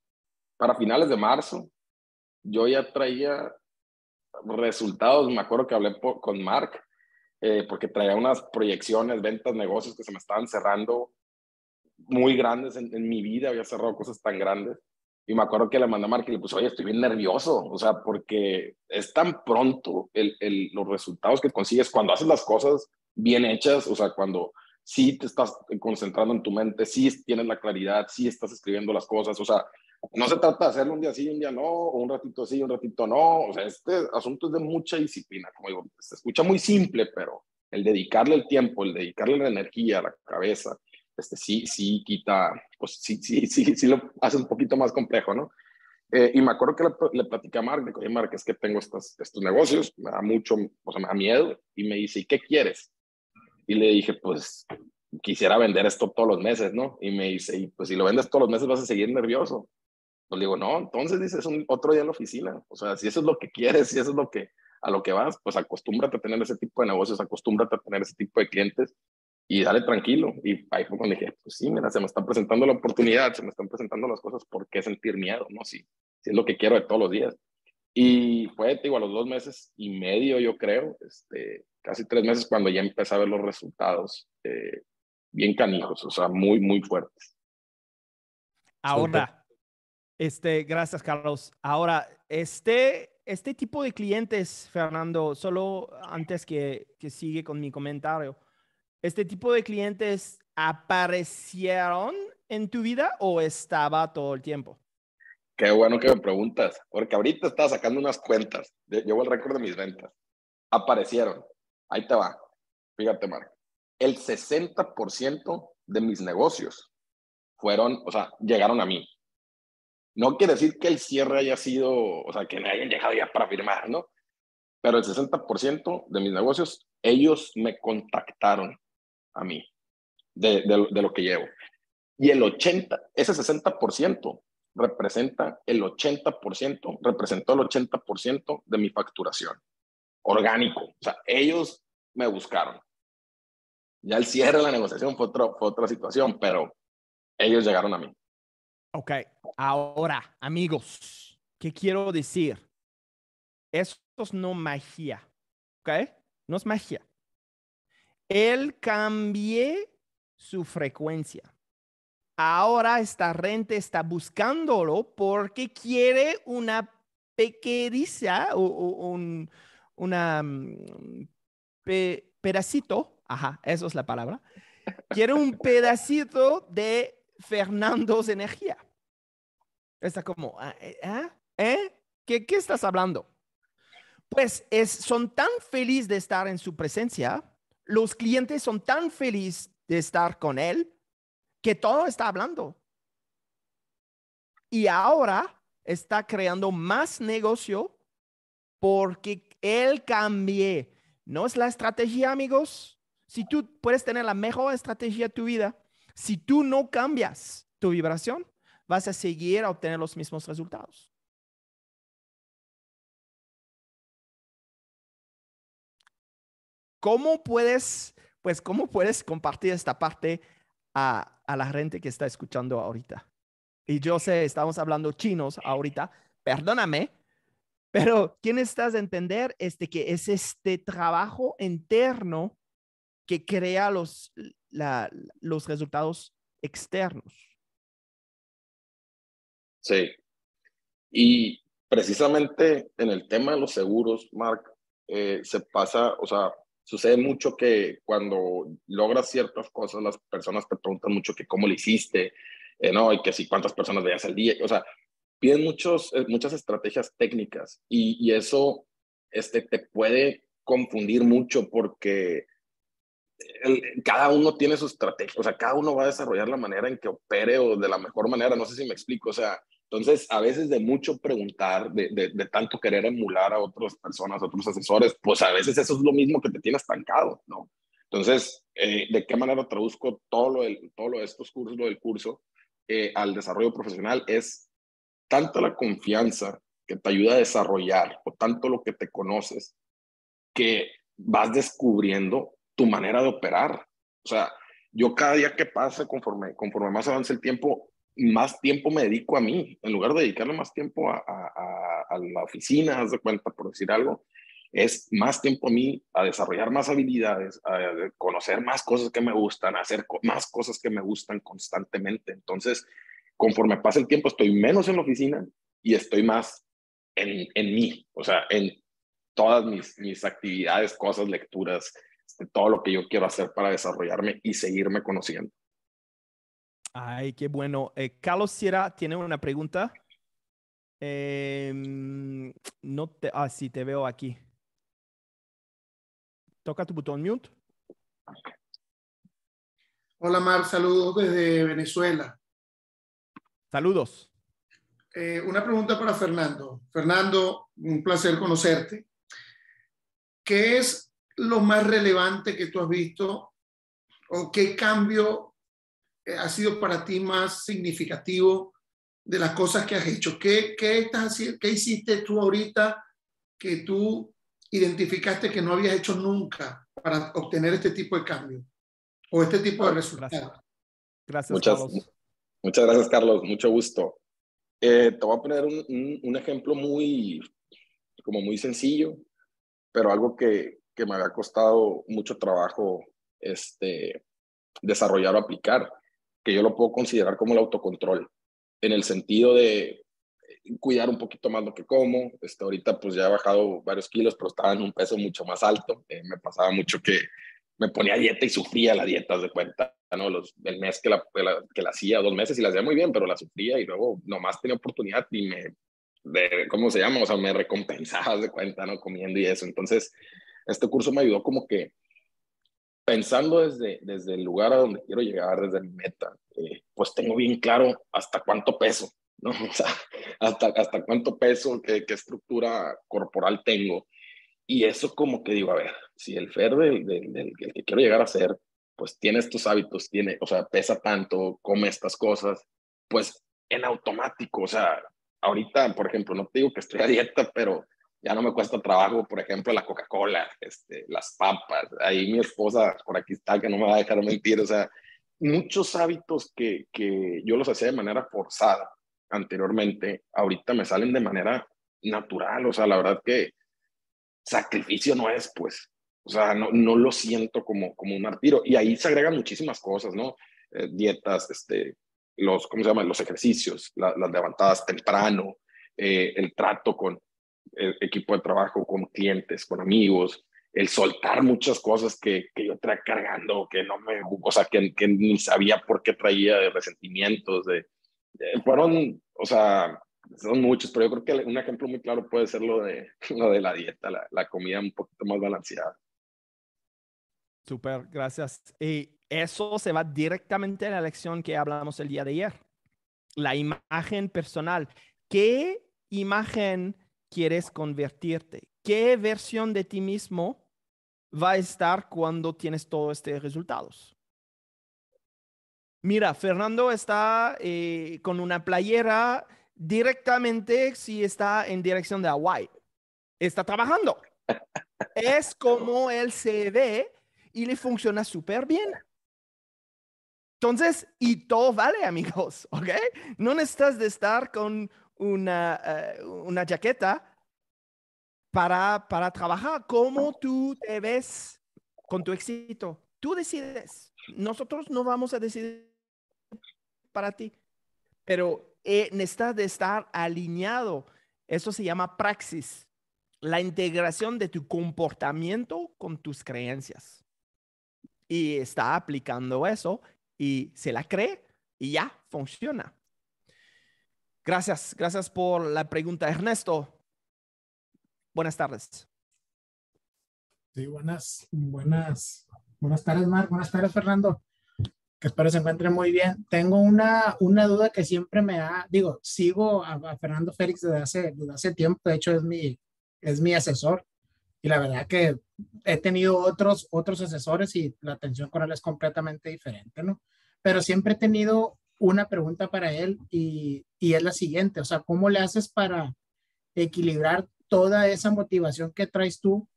para finales de marzo. Yo ya traía resultados, me acuerdo que hablé con Mark, eh, porque traía unas proyecciones, ventas, negocios que se me estaban cerrando muy grandes en, mi vida, había cerrado cosas tan grandes. Y me acuerdo que le mandó a Mark y le puse, oye, estoy bien nervioso, o sea, porque es tan pronto el, el, los resultados que consigues cuando haces las cosas bien hechas, o sea, cuando sí te estás concentrando en tu mente, sí tienes la claridad, sí estás escribiendo las cosas, o sea, no se trata de hacerlo un día sí, un día no, o un ratito sí, un ratito no, o sea, este asunto es de mucha disciplina, como digo, se escucha muy simple, pero el dedicarle el tiempo, el dedicarle la energía, la cabeza, este, sí, sí quita, pues sí, sí, sí, sí lo hace un poquito más complejo, ¿no? Eh, y me acuerdo que le, le platicé a Mark, le Mark, es que tengo estos estos negocios, me da mucho, o sea, me da miedo, y me dice, ¿y qué quieres? Y le dije, pues quisiera vender esto todos los meses, ¿no? Y me dice, y pues si lo vendes todos los meses vas a seguir nervioso. Pues le digo, no, entonces dice, es un, otro día en la oficina, o sea, si eso es lo que quieres, si eso es lo que, a lo que vas, pues acostúmbrate a tener ese tipo de negocios, acostúmbrate a tener ese tipo de clientes y dale tranquilo. Y ahí fue cuando dije, pues sí, mira, se me están presentando la oportunidad, se me están presentando las cosas, ¿por qué sentir miedo? No, si, es lo que quiero de todos los días. Y fue, digo, a los dos meses y medio, yo creo, este, casi tres meses, cuando ya empecé a ver los resultados eh, bien canijos, o sea, muy, muy fuertes. Ahora, este, gracias, Carlos. Ahora, este, este tipo de clientes, Fernando, solo antes que, que sigue con mi comentario, ¿Este tipo de clientes aparecieron en tu vida o estaba todo el tiempo? Qué bueno que me preguntas, porque ahorita estaba sacando unas cuentas. Llevo el récord de mis ventas. Aparecieron. Ahí te va. Fíjate, Marco. El 60% de mis negocios fueron, o sea, llegaron a mí. No quiere decir que el cierre haya sido, o sea, que me hayan llegado ya para firmar, ¿no? Pero el 60% de mis negocios, ellos me contactaron a mí de, lo que llevo. Y el 80, ese 60% representa el 80%, representó el 80% de mi facturación. Orgánico. O sea, ellos me buscaron. Ya el cierre de la negociación fue, otro, fue otra situación, pero ellos llegaron a mí. Ok, ahora, amigos, ¿qué quiero decir? Esto es no magia, ¿ok? No es magia. Él cambie su frecuencia. Ahora esta renta está buscándolo porque quiere una pequeñiza o, un una, mm, pedacito, ajá, eso es la palabra. Quiere un pedacito de Fernando's energía. Está como, ah, ¿eh? Ah, eh ¿Qué, estás hablando? Pues son tan felices de estar en su presencia los clientes son tan felices de estar con él que todo está hablando. Y ahora está creando más negocio porque él cambie. No es la estrategia, amigos. Si tú puedes tener la mejor estrategia de tu vida, si tú no cambias tu vibración, vas a seguir a obtener los mismos resultados. ¿Cómo puedes, pues, cómo puedes compartir esta parte a, a la gente que está escuchando ahorita? Y yo sé, estamos hablando chinos ahorita, perdóname, pero ¿quién estás de entender este, que es este trabajo interno que crea los, la, los resultados externos? Sí. Y precisamente en el tema de los seguros, Mark, eh, se pasa, o sea, sucede mucho que cuando logras ciertas cosas, las personas te preguntan mucho que cómo lo hiciste, eh, ¿no? Y que si cuántas personas veías al día. O sea, piden muchos, eh, muchas estrategias técnicas y, eso este, te puede confundir mucho porque cada uno tiene su estrategia, o sea, cada uno va a desarrollar la manera en que opere o de la mejor manera, no sé si me explico, o sea, entonces, a veces de mucho preguntar, de, de, tanto querer emular a otras personas, a otros asesores, pues a veces eso es lo mismo que te tienes estancado, ¿no? Entonces, eh, ¿de qué manera traduzco todo lo, del, todo lo de estos cursos, lo del curso, eh, al desarrollo profesional? Es tanto la confianza que te ayuda a desarrollar, o tanto lo que te conoces, que vas descubriendo tu manera de operar. O sea, yo cada día que pasa, conforme, conforme más avance el tiempo, más tiempo me dedico a mí, en lugar de dedicarle más tiempo a, la oficina, haz de cuenta, por decir algo, es más tiempo a mí a desarrollar más habilidades, a conocer más cosas que me gustan, a hacer más cosas que me gustan constantemente. Entonces, conforme pasa el tiempo, estoy menos en la oficina y estoy más en, mí, o sea, en todas mis actividades, cosas, lecturas, este, todo lo que yo quiero hacer para desarrollarme y seguirme conociendo. Ay, qué bueno. Eh, Carlos Sierra tiene una pregunta. Em, no te, ah, sí, te veo aquí. Toca tu botón mute. Hola Mar, saludos desde Venezuela. Saludos. Eh, una pregunta para Fernando. Fernando, un placer conocerte. ¿Qué es lo más relevante que tú has visto o qué cambio eh, ha sido para ti más significativo de las cosas que has hecho? ¿Qué, qué estás haciendo? ¿Qué hiciste tú ahorita que tú identificaste que no habías hecho nunca para obtener este tipo de cambio o este tipo de resultados? Gracias, muchas, Carlos. Muchas gracias, Carlos. Mucho gusto. Eh, te voy a poner un, un, un, ejemplo muy, como muy sencillo, pero algo que, que me había costado mucho trabajo este, desarrollar o aplicar que yo lo puedo considerar como el autocontrol, en el sentido de eh, cuidar un poquito más lo que como. Este, ahorita pues ya he bajado varios kilos, pero estaba en un peso mucho más alto. Eh, me pasaba mucho que me ponía dieta y sufría la dieta de cuenta, ¿no? Los, el mes que la, que la hacía, dos meses y la hacía muy bien, pero la sufría y luego nomás tenía oportunidad y me, ¿cómo se llama? O sea, me recompensaba de cuenta, ¿no? Comiendo y eso. Entonces, este curso me ayudó como que pensando desde, desde el lugar a donde quiero llegar, desde mi meta, eh, pues tengo bien claro hasta cuánto peso, ¿no? [LAUGHS] O sea, hasta, hasta cuánto peso, qué, estructura corporal tengo. Y eso como que digo, a ver, si el Fer del, que quiero llegar a ser, pues tiene estos hábitos, tiene, o sea, pesa tanto, come estas cosas, pues en automático, o sea, ahorita, por ejemplo, no te digo que estoy a dieta, pero ya no me cuesta trabajo, por ejemplo, la Coca-Cola, este, las papas, ahí mi esposa por aquí está, que no me va a dejar mentir, o sea, muchos hábitos que, que yo los hacía de manera forzada anteriormente, ahorita me salen de manera natural, o sea, la verdad que sacrificio no es, pues, o sea, no, no lo siento como, como un martirio, y ahí se agregan muchísimas cosas, ¿no? Eh, dietas, este, los, ¿cómo se llama? Los ejercicios, las levantadas temprano, eh, el trato con, equipo de trabajo, con clientes, con amigos, el soltar muchas cosas que, que yo traía cargando, que no me, o sea, que, ni sabía por qué traía de resentimientos, de, fueron, o sea, son muchos, pero yo creo que un ejemplo muy claro puede ser lo de, [LAUGHS] lo de la dieta, la, comida un poquito más balanceada. super gracias. Y eso se va directamente a la lección que hablamos el día de ayer, la imagen personal. ¿Qué imagen quieres convertirte? ¿Qué versión de ti mismo va a estar cuando tienes todos estos resultados? Mira, Fernando está eh, con una playera directamente si está en dirección de Hawaii. Está trabajando. es como él se ve y le funciona súper bien. Entonces, y todo vale, amigos, ¿ok? No necesitas de estar con eh, una, jaqueta para, trabajar. ¿Cómo tú te ves con tu éxito? Tú decides. Nosotros no vamos a decidir para ti, pero eh, necesitas de estar alineado. Eso se llama praxis, la integración de tu comportamiento con tus creencias. Y está aplicando eso y se la cree y ya funciona. Gracias, gracias por la pregunta. Ernesto, buenas tardes. Sí, buenas, buenas, buenas tardes, Mar, buenas tardes, Fernando. Que espero se encuentren muy bien. Tengo una, una duda que siempre me ha, digo, sigo a, Fernando Félix desde hace, hace tiempo, de hecho es mi, es mi asesor y la verdad que he tenido otros, otros asesores y la atención con él es completamente diferente, ¿no? Pero siempre he tenido una pregunta para él y, es la siguiente, o sea, ¿cómo le haces para equilibrar toda esa motivación que traes tú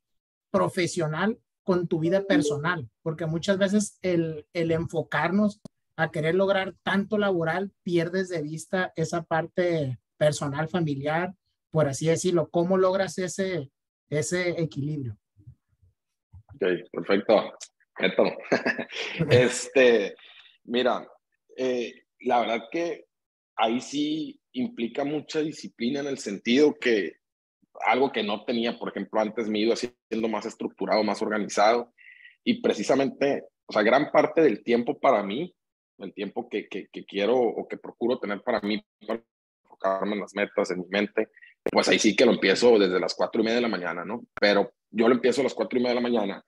profesional con tu vida personal? Porque muchas veces el, enfocarnos a querer lograr tanto laboral, pierdes de vista esa parte personal, familiar, por así decirlo. ¿Cómo logras ese, ese equilibrio? Ok, perfecto. Esto. [LAUGHS] este, mira, eh, la verdad que ahí sí implica mucha disciplina en el sentido que algo que no tenía, por ejemplo, antes me iba siendo más estructurado, más organizado y precisamente, o sea, gran parte del tiempo para mí, el tiempo que, que, que quiero o que procuro tener para mí, para enfocarme en las metas, en mi mente, pues ahí sí que lo empiezo desde las cuatro y media de la mañana, ¿no? Pero yo lo empiezo a las cuatro y media de la mañana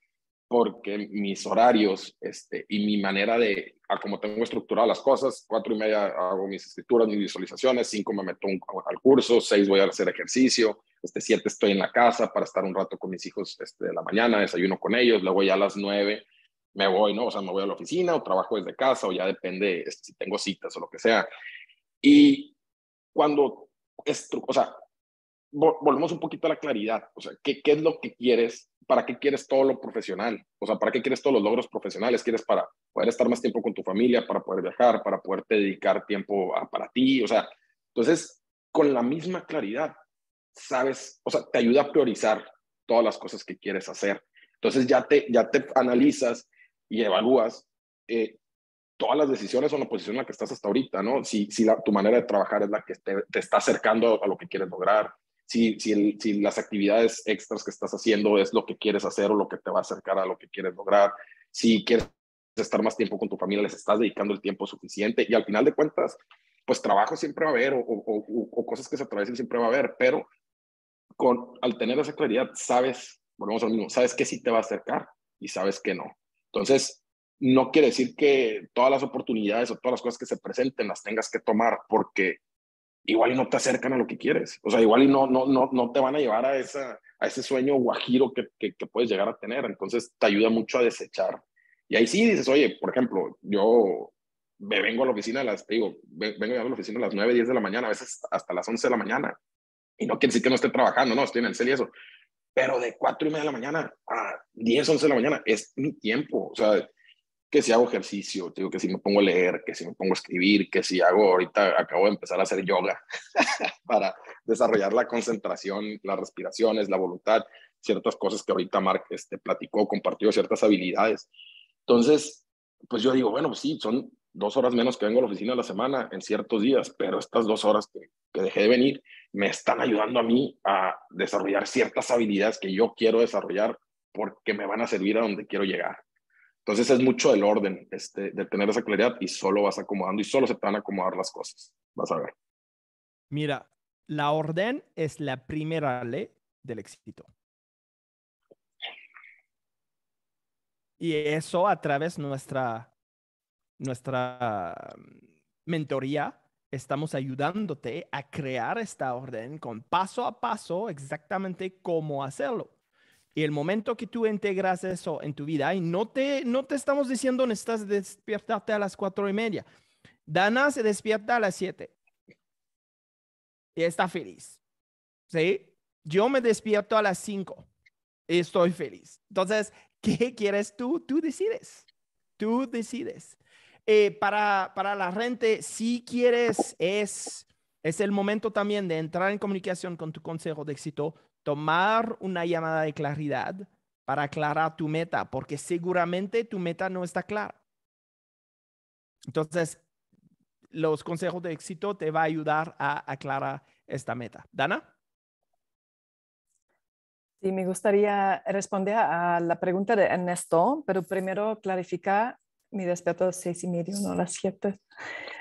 porque mis horarios este, y mi manera de, a como tengo estructuradas las cosas, cuatro y media hago mis escrituras, mis visualizaciones, cinco me meto al curso, seis voy a hacer ejercicio, este, siete estoy en la casa para estar un rato con mis hijos este, de la mañana, desayuno con ellos, luego ya a las nueve me voy, ¿no? O sea, me voy a la oficina o trabajo desde casa o ya depende este, si tengo citas o lo que sea. Y cuando, o sea, volvemos un poquito a la claridad, o sea, ¿qué, qué es lo que quieres ¿para qué quieres todo lo profesional? O sea, ¿para qué quieres todos los logros profesionales? ¿Quieres para poder estar más tiempo con tu familia, para poder viajar, para poderte dedicar tiempo para ti? O sea, entonces, con la misma claridad, sabes, o sea, te ayuda a priorizar todas las cosas que quieres hacer. Entonces ya te, ya te analizas y evalúas eh, todas las decisiones o la posición en la que estás hasta ahorita, ¿no? Si, si tu manera de trabajar es la que te, está acercando a lo que quieres lograr, si, las actividades extras que estás haciendo es lo que quieres hacer o lo que te va a acercar a lo que quieres lograr, si quieres estar más tiempo con tu familia, les estás dedicando el tiempo suficiente y al final de cuentas, pues trabajo siempre va a haber o, cosas que se atraviesen siempre va a haber, pero con, al tener esa claridad, sabes, volvemos al mismo, sabes que sí te va a acercar y sabes que no. Entonces, no quiere decir que todas las oportunidades o todas las cosas que se presenten las tengas que tomar porque igual y no te acercan a lo que quieres. O sea, igual y no, no, no, no te van a llevar a, esa, a ese sueño guajiro que, que, puedes llegar a tener. Entonces te ayuda mucho a desechar. Y ahí sí dices, oye, por ejemplo, yo me vengo a la oficina a las, digo, vengo a la oficina a las 9, 10 de la mañana, a veces hasta las 11 de la mañana. Y no quiere decir que no esté trabajando, no, estoy en el y eso. Pero de 4 y media de la mañana a 10, 11 de la mañana es mi tiempo. O sea, que si hago ejercicio, digo, que si me pongo a leer, que si me pongo a escribir, que si hago, ahorita acabo de empezar a hacer yoga [LAUGHS] para desarrollar la concentración, las respiraciones, la voluntad, ciertas cosas que ahorita Mark este, platicó, compartió ciertas habilidades. Entonces, pues yo digo, bueno, pues sí, son dos horas menos que vengo a la oficina a la semana en ciertos días, pero estas dos horas que, que dejé de venir me están ayudando a mí a desarrollar ciertas habilidades que yo quiero desarrollar porque me van a servir a donde quiero llegar. Entonces es mucho el orden, este, de tener esa claridad y solo vas acomodando y solo se te van a acomodar las cosas. Vas a ver. Mira, la orden es la primera ley del éxito. Y eso a través nuestra nuestra mm, mentoría estamos ayudándote a crear esta orden con paso a paso exactamente cómo hacerlo. Y el momento que tú integras eso en tu vida, y no te, no te estamos diciendo necesitas despiertarte a las cuatro y media. Dana se despierta a las siete y está feliz. ¿Sí? Yo me despierto a las cinco y estoy feliz. Entonces, [LAUGHS] ¿qué quieres tú? Tú decides. Tú decides. Eh, para, para la gente, si quieres, es, es el momento también de entrar en comunicación con tu consejo de éxito tomar una llamada de claridad para aclarar tu meta, porque seguramente tu meta no está clara. Entonces, los consejos de éxito te va a ayudar a aclarar esta meta. Dana. Sí, me gustaría responder a la pregunta de Ernesto, pero primero clarificar mi de seis y medio, no las siete.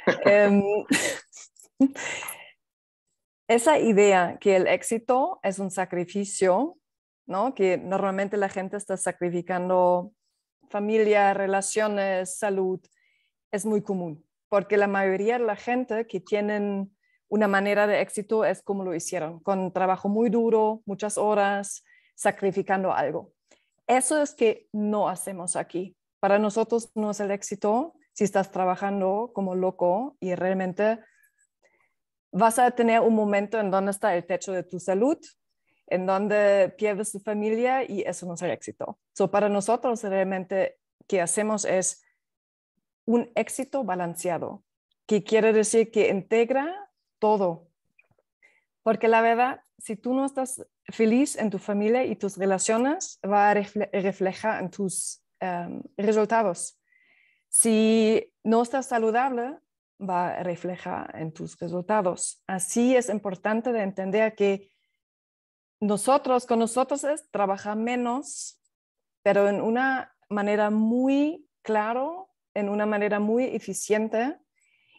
[LAUGHS] Em, esa idea que el éxito es un sacrificio, ¿no? que normalmente la gente está sacrificando familia, relaciones, salud, es muy común, porque la mayoría de la gente que tienen una manera de éxito es como lo hicieron, con trabajo muy duro, muchas horas, sacrificando algo. Eso es que no hacemos aquí. Para nosotros no es el éxito si estás trabajando como loco y realmente vas a tener un momento en donde está el techo de tu salud, en donde pierdes tu familia y eso no es éxito. So, para nosotros realmente que hacemos es un éxito balanceado, que quiere decir que integra todo. Porque la verdad, si tú no estás feliz en tu familia y tus relaciones, va a reflejar en tus em, resultados. Si no estás saludable, va a reflejar en tus resultados. Así es importante de entender que nosotros, con nosotros es trabajar menos, pero en una manera muy claro, en una manera muy eficiente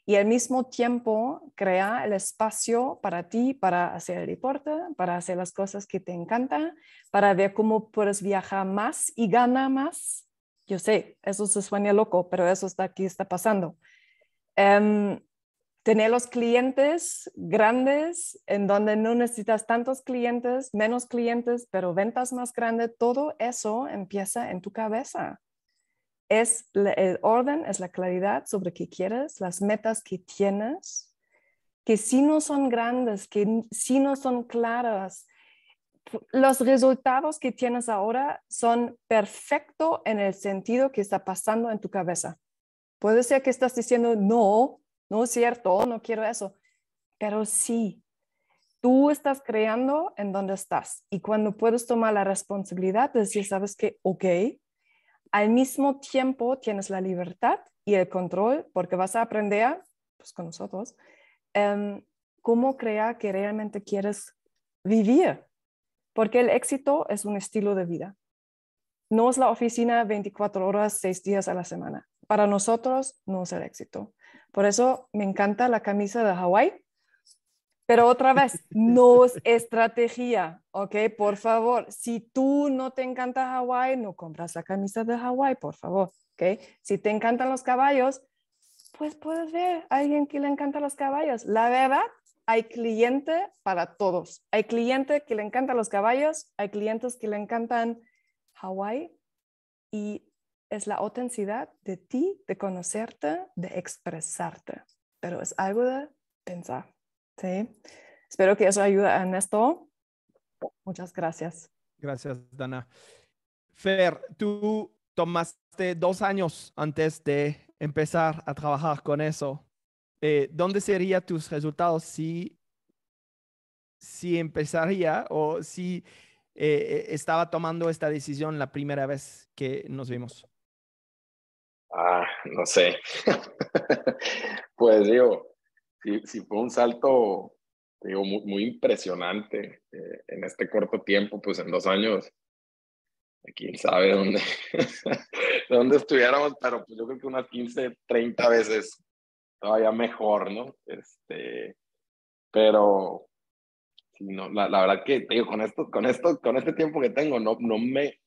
y al mismo tiempo crear el espacio para ti, para hacer el deporte, para hacer las cosas que te encantan, para ver cómo puedes viajar más y gana más. Yo sé, eso se suena loco, pero eso está aquí, está pasando. Em, tener los clientes grandes, en donde no necesitas tantos clientes, menos clientes, pero ventas más grandes, todo eso empieza en tu cabeza. Es el orden, es la claridad sobre qué quieres, las metas que tienes, que si no son grandes, que si no son claras, los resultados que tienes ahora son perfecto en el sentido que está pasando en tu cabeza. Puede ser que estás diciendo, no, no es cierto, no quiero eso, pero sí, tú estás creando en dónde estás y cuando puedes tomar la responsabilidad de decir, sabes que, ok, al mismo tiempo tienes la libertad y el control porque vas a aprender, pues con nosotros, em, cómo crear que realmente quieres vivir, porque el éxito es un estilo de vida. No es la oficina 24 horas, 6 días a la semana para nosotros no es el éxito. Por eso me encanta la camisa de Hawái. Pero otra vez, [LAUGHS] no es estrategia, ¿ok? Por favor, si tú no te encanta Hawái, no compras la camisa de Hawái, por favor, ¿ok? Si te encantan los caballos, pues puedes ver a alguien que le encanta los caballos. La verdad, hay cliente para todos. Hay cliente que le encantan los caballos, hay clientes que le encantan Hawái y es la autenticidad de ti, de conocerte, de expresarte, pero es algo de pensar. ¿sí? Espero que eso ayude en esto. Muchas gracias. Gracias, Dana. Fer, tú tomaste dos años antes de empezar a trabajar con eso. Eh, ¿Dónde serían tus resultados si, si empezaría o si eh, eh, estaba tomando esta decisión la primera vez que nos vimos? Ah, no sé. [LAUGHS] pues digo, si fue un salto, digo, muy, muy impresionante eh, en este corto tiempo, pues en dos años. Pues quién sabe dónde, [LAUGHS] dónde estuviéramos, pero pues yo creo que unas 15, 30 veces todavía mejor, ¿no? Este, pero, no, la, verdad que, digo, con esto, con esto, con este tiempo que tengo, no, no me,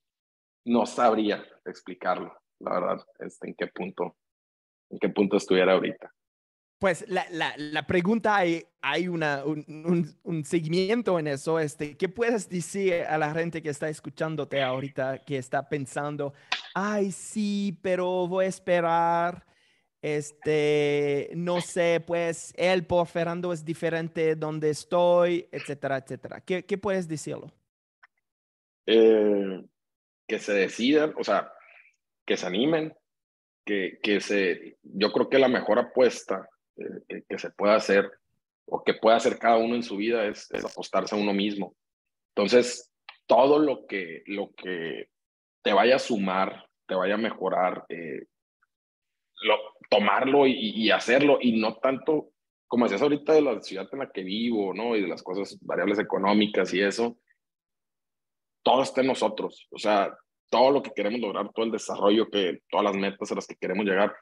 no sabría explicarlo la verdad, este, en qué punto, en qué punto estuviera ahorita. Pues la, la, pregunta, hay, hay una, un, seguimiento en eso. Este, ¿Qué puedes decir a la gente que está escuchándote ahorita, que está pensando, ay, sí, pero voy a esperar? Este, no sé, pues él por Fernando es diferente donde estoy, etcétera, etcétera. ¿Qué, puedes decirlo? Eh, que se decidan, o sea, que se animen, que, que se, yo creo que la mejor apuesta eh, que, se pueda hacer o que pueda hacer cada uno en su vida es, apostarse a uno mismo. Entonces, todo lo que, lo que te vaya a sumar, te vaya a mejorar, eh, tomarlo y, y, hacerlo, y no tanto, como decías ahorita, de la ciudad en la que vivo, ¿no? Y de las cosas variables económicas y eso, todo está en nosotros. O sea, todo lo que queremos lograr, todo el desarrollo, que, todas las metas a las que queremos llegar,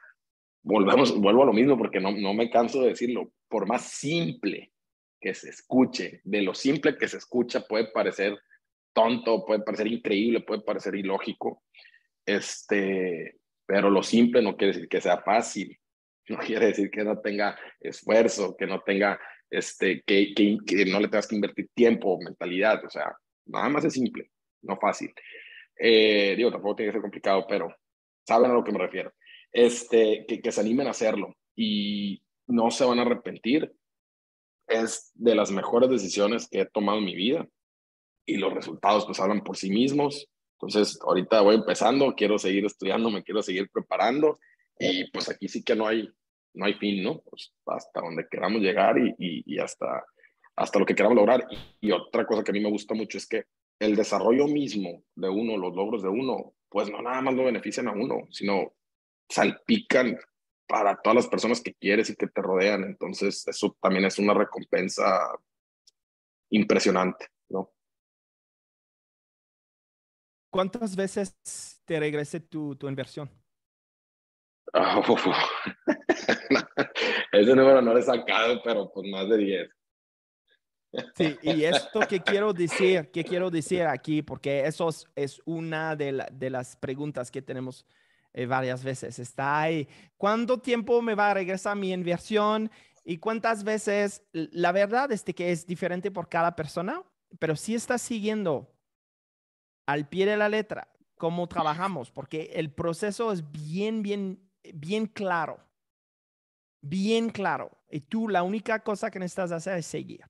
volvemos, vuelvo a lo mismo porque no, no me canso de decirlo, por más simple que se escuche, de lo simple que se escucha puede parecer tonto, puede parecer increíble, puede parecer ilógico, este, pero lo simple no quiere decir que sea fácil, [LAUGHS] no quiere decir que no tenga esfuerzo, que no tenga, este, que, no le tengas que invertir tiempo, o mentalidad, o sea, nada más es simple, no fácil. Eh, digo, tampoco tiene que ser complicado, pero saben a lo que me refiero, este, que, se animen a hacerlo y no se van a arrepentir. Es de las mejores decisiones que he tomado en mi vida y los resultados pues hablan por sí mismos. Entonces, ahorita voy empezando, quiero seguir estudiando, me quiero seguir preparando y pues aquí sí que no hay, no hay fin, ¿no? Pues hasta donde queramos llegar y, hasta, hasta lo que queramos lograr. y, otra cosa que a mí me gusta mucho es que el desarrollo mismo de uno, los logros de uno, pues no nada más lo benefician a uno, sino salpican para todas las personas que quieres y que te rodean. Entonces, eso también es una recompensa impresionante, ¿no? ¿Cuántas veces te regrese tu, tu inversión? Ah, [LAUGHS] [LAUGHS] ese número no lo he sacado, pero pues más de 10. Sí, y esto que quiero decir, que quiero decir aquí, porque eso es, una de, las preguntas que tenemos eh, varias veces. Está ahí, ¿cuánto tiempo me va a regresar mi inversión? ¿Y cuántas veces? La verdad es que es diferente por cada persona, pero si sí estás siguiendo al pie de la letra cómo trabajamos, porque el proceso es bien, bien, bien claro. Bien claro. Y tú la única cosa que necesitas hacer es seguir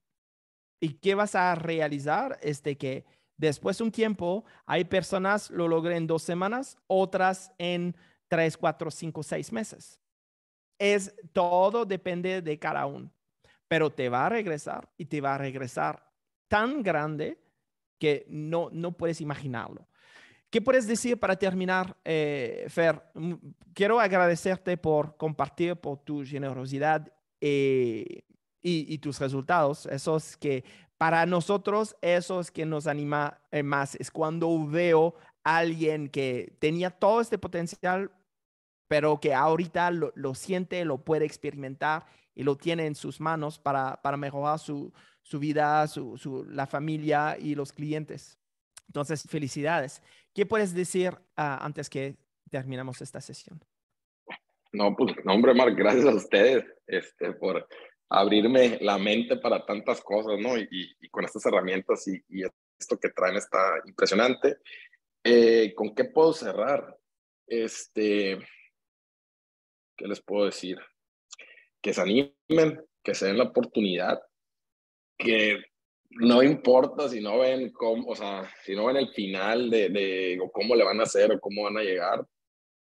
y qué vas a realizar es este, que después de un tiempo hay personas lo logran en dos semanas, otras en tres, cuatro, cinco, seis meses. Es todo depende de cada uno, pero te va a regresar y te va a regresar tan grande que no, no puedes imaginarlo. ¿Qué puedes decir para terminar, eh, Fer? Mm, quiero agradecerte por compartir, por tu generosidad. Eh, y, tus resultados, eso es que para nosotros, eso es que nos anima eh, más, es cuando veo a alguien que tenía todo este potencial, pero que ahorita lo, lo siente, lo puede experimentar y lo tiene en sus manos para, para mejorar su, su vida, su, su, la familia y los clientes. Entonces, felicidades. ¿Qué puedes decir ah, antes que terminamos esta sesión? No, pues, no, hombre, Mark, gracias a ustedes este, por, abrirme la mente para tantas cosas, ¿no? Y, con estas herramientas y, esto que traen está impresionante. Eh, ¿Con qué puedo cerrar? Este, ¿qué les puedo decir? Que se animen, que se den la oportunidad, que no importa si no ven cómo, o sea, si no ven el final de, cómo le van a hacer o cómo van a llegar,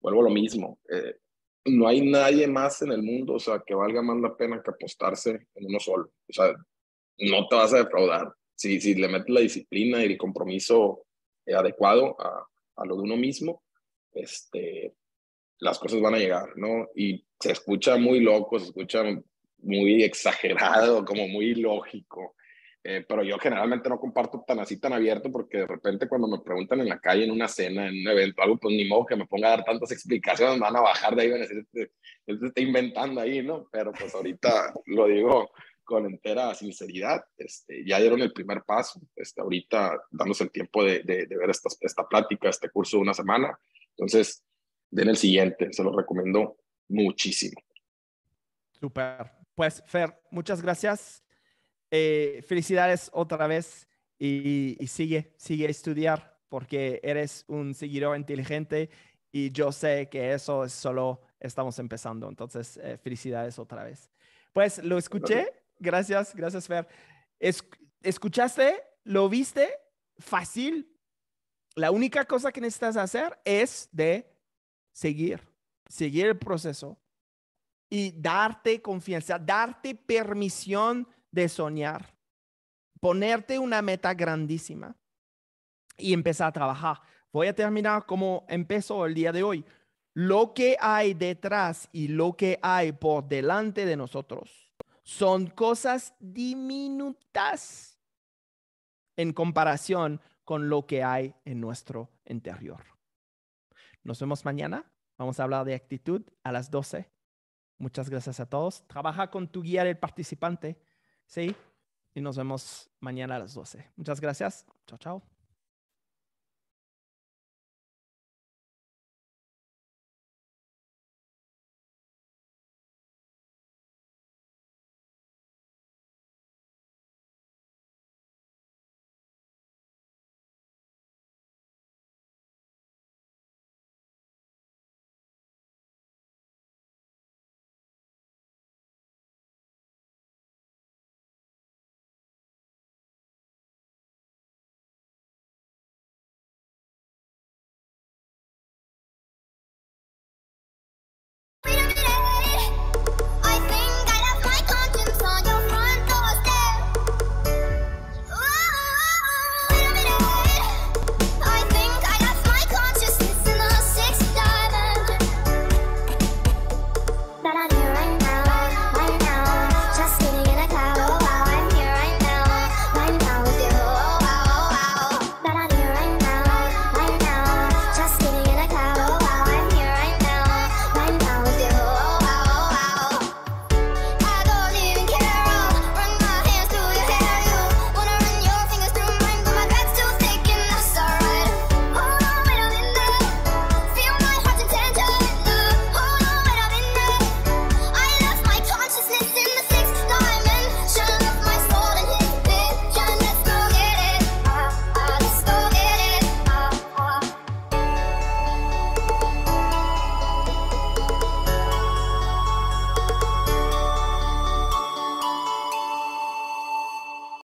vuelvo a lo mismo. Eh, no hay nadie más en el mundo, o sea, que valga más la pena que apostarse en uno solo. O sea, no te vas a defraudar. Si, si le metes la disciplina y el compromiso eh, adecuado a, a, lo de uno mismo, este, las cosas van a llegar, ¿no? Y se escucha muy loco, se escucha muy exagerado, como muy lógico, eh, pero yo generalmente no comparto tan así, tan abierto, porque de repente cuando me preguntan en la calle, en una cena, en un evento, algo, pues ni modo que me ponga a dar tantas explicaciones, van a bajar de ahí, van a decir, él este, este se está inventando ahí, ¿no? Pero pues ahorita [LAUGHS] lo digo con entera sinceridad, este, ya dieron el primer paso, este, ahorita dándose el tiempo de, de, ver esta, esta plática, este curso de una semana, entonces den el siguiente, se lo recomiendo muchísimo. Super. Pues Fer, muchas gracias. Eh, felicidades otra vez y, y, sigue, sigue estudiar porque eres un seguidor inteligente y yo sé que eso es solo estamos empezando. Entonces, eh, felicidades otra vez. Pues lo escuché. Gracias, gracias, Fer. ¿Escuchaste? ¿Lo viste? Fácil. La única cosa que necesitas hacer es de seguir, seguir el proceso y darte confianza, darte permisión de soñar, ponerte una meta grandísima y empezar a trabajar. Voy a terminar como empezó el día de hoy. Lo que hay detrás y lo que hay por delante de nosotros son cosas diminutas en comparación con lo que hay en nuestro interior. Nos vemos mañana. Vamos a hablar de actitud a las 12. Muchas gracias a todos. Trabaja con tu guía del participante. Sí, y nos vemos mañana a las 12. Muchas gracias. Chao, chao.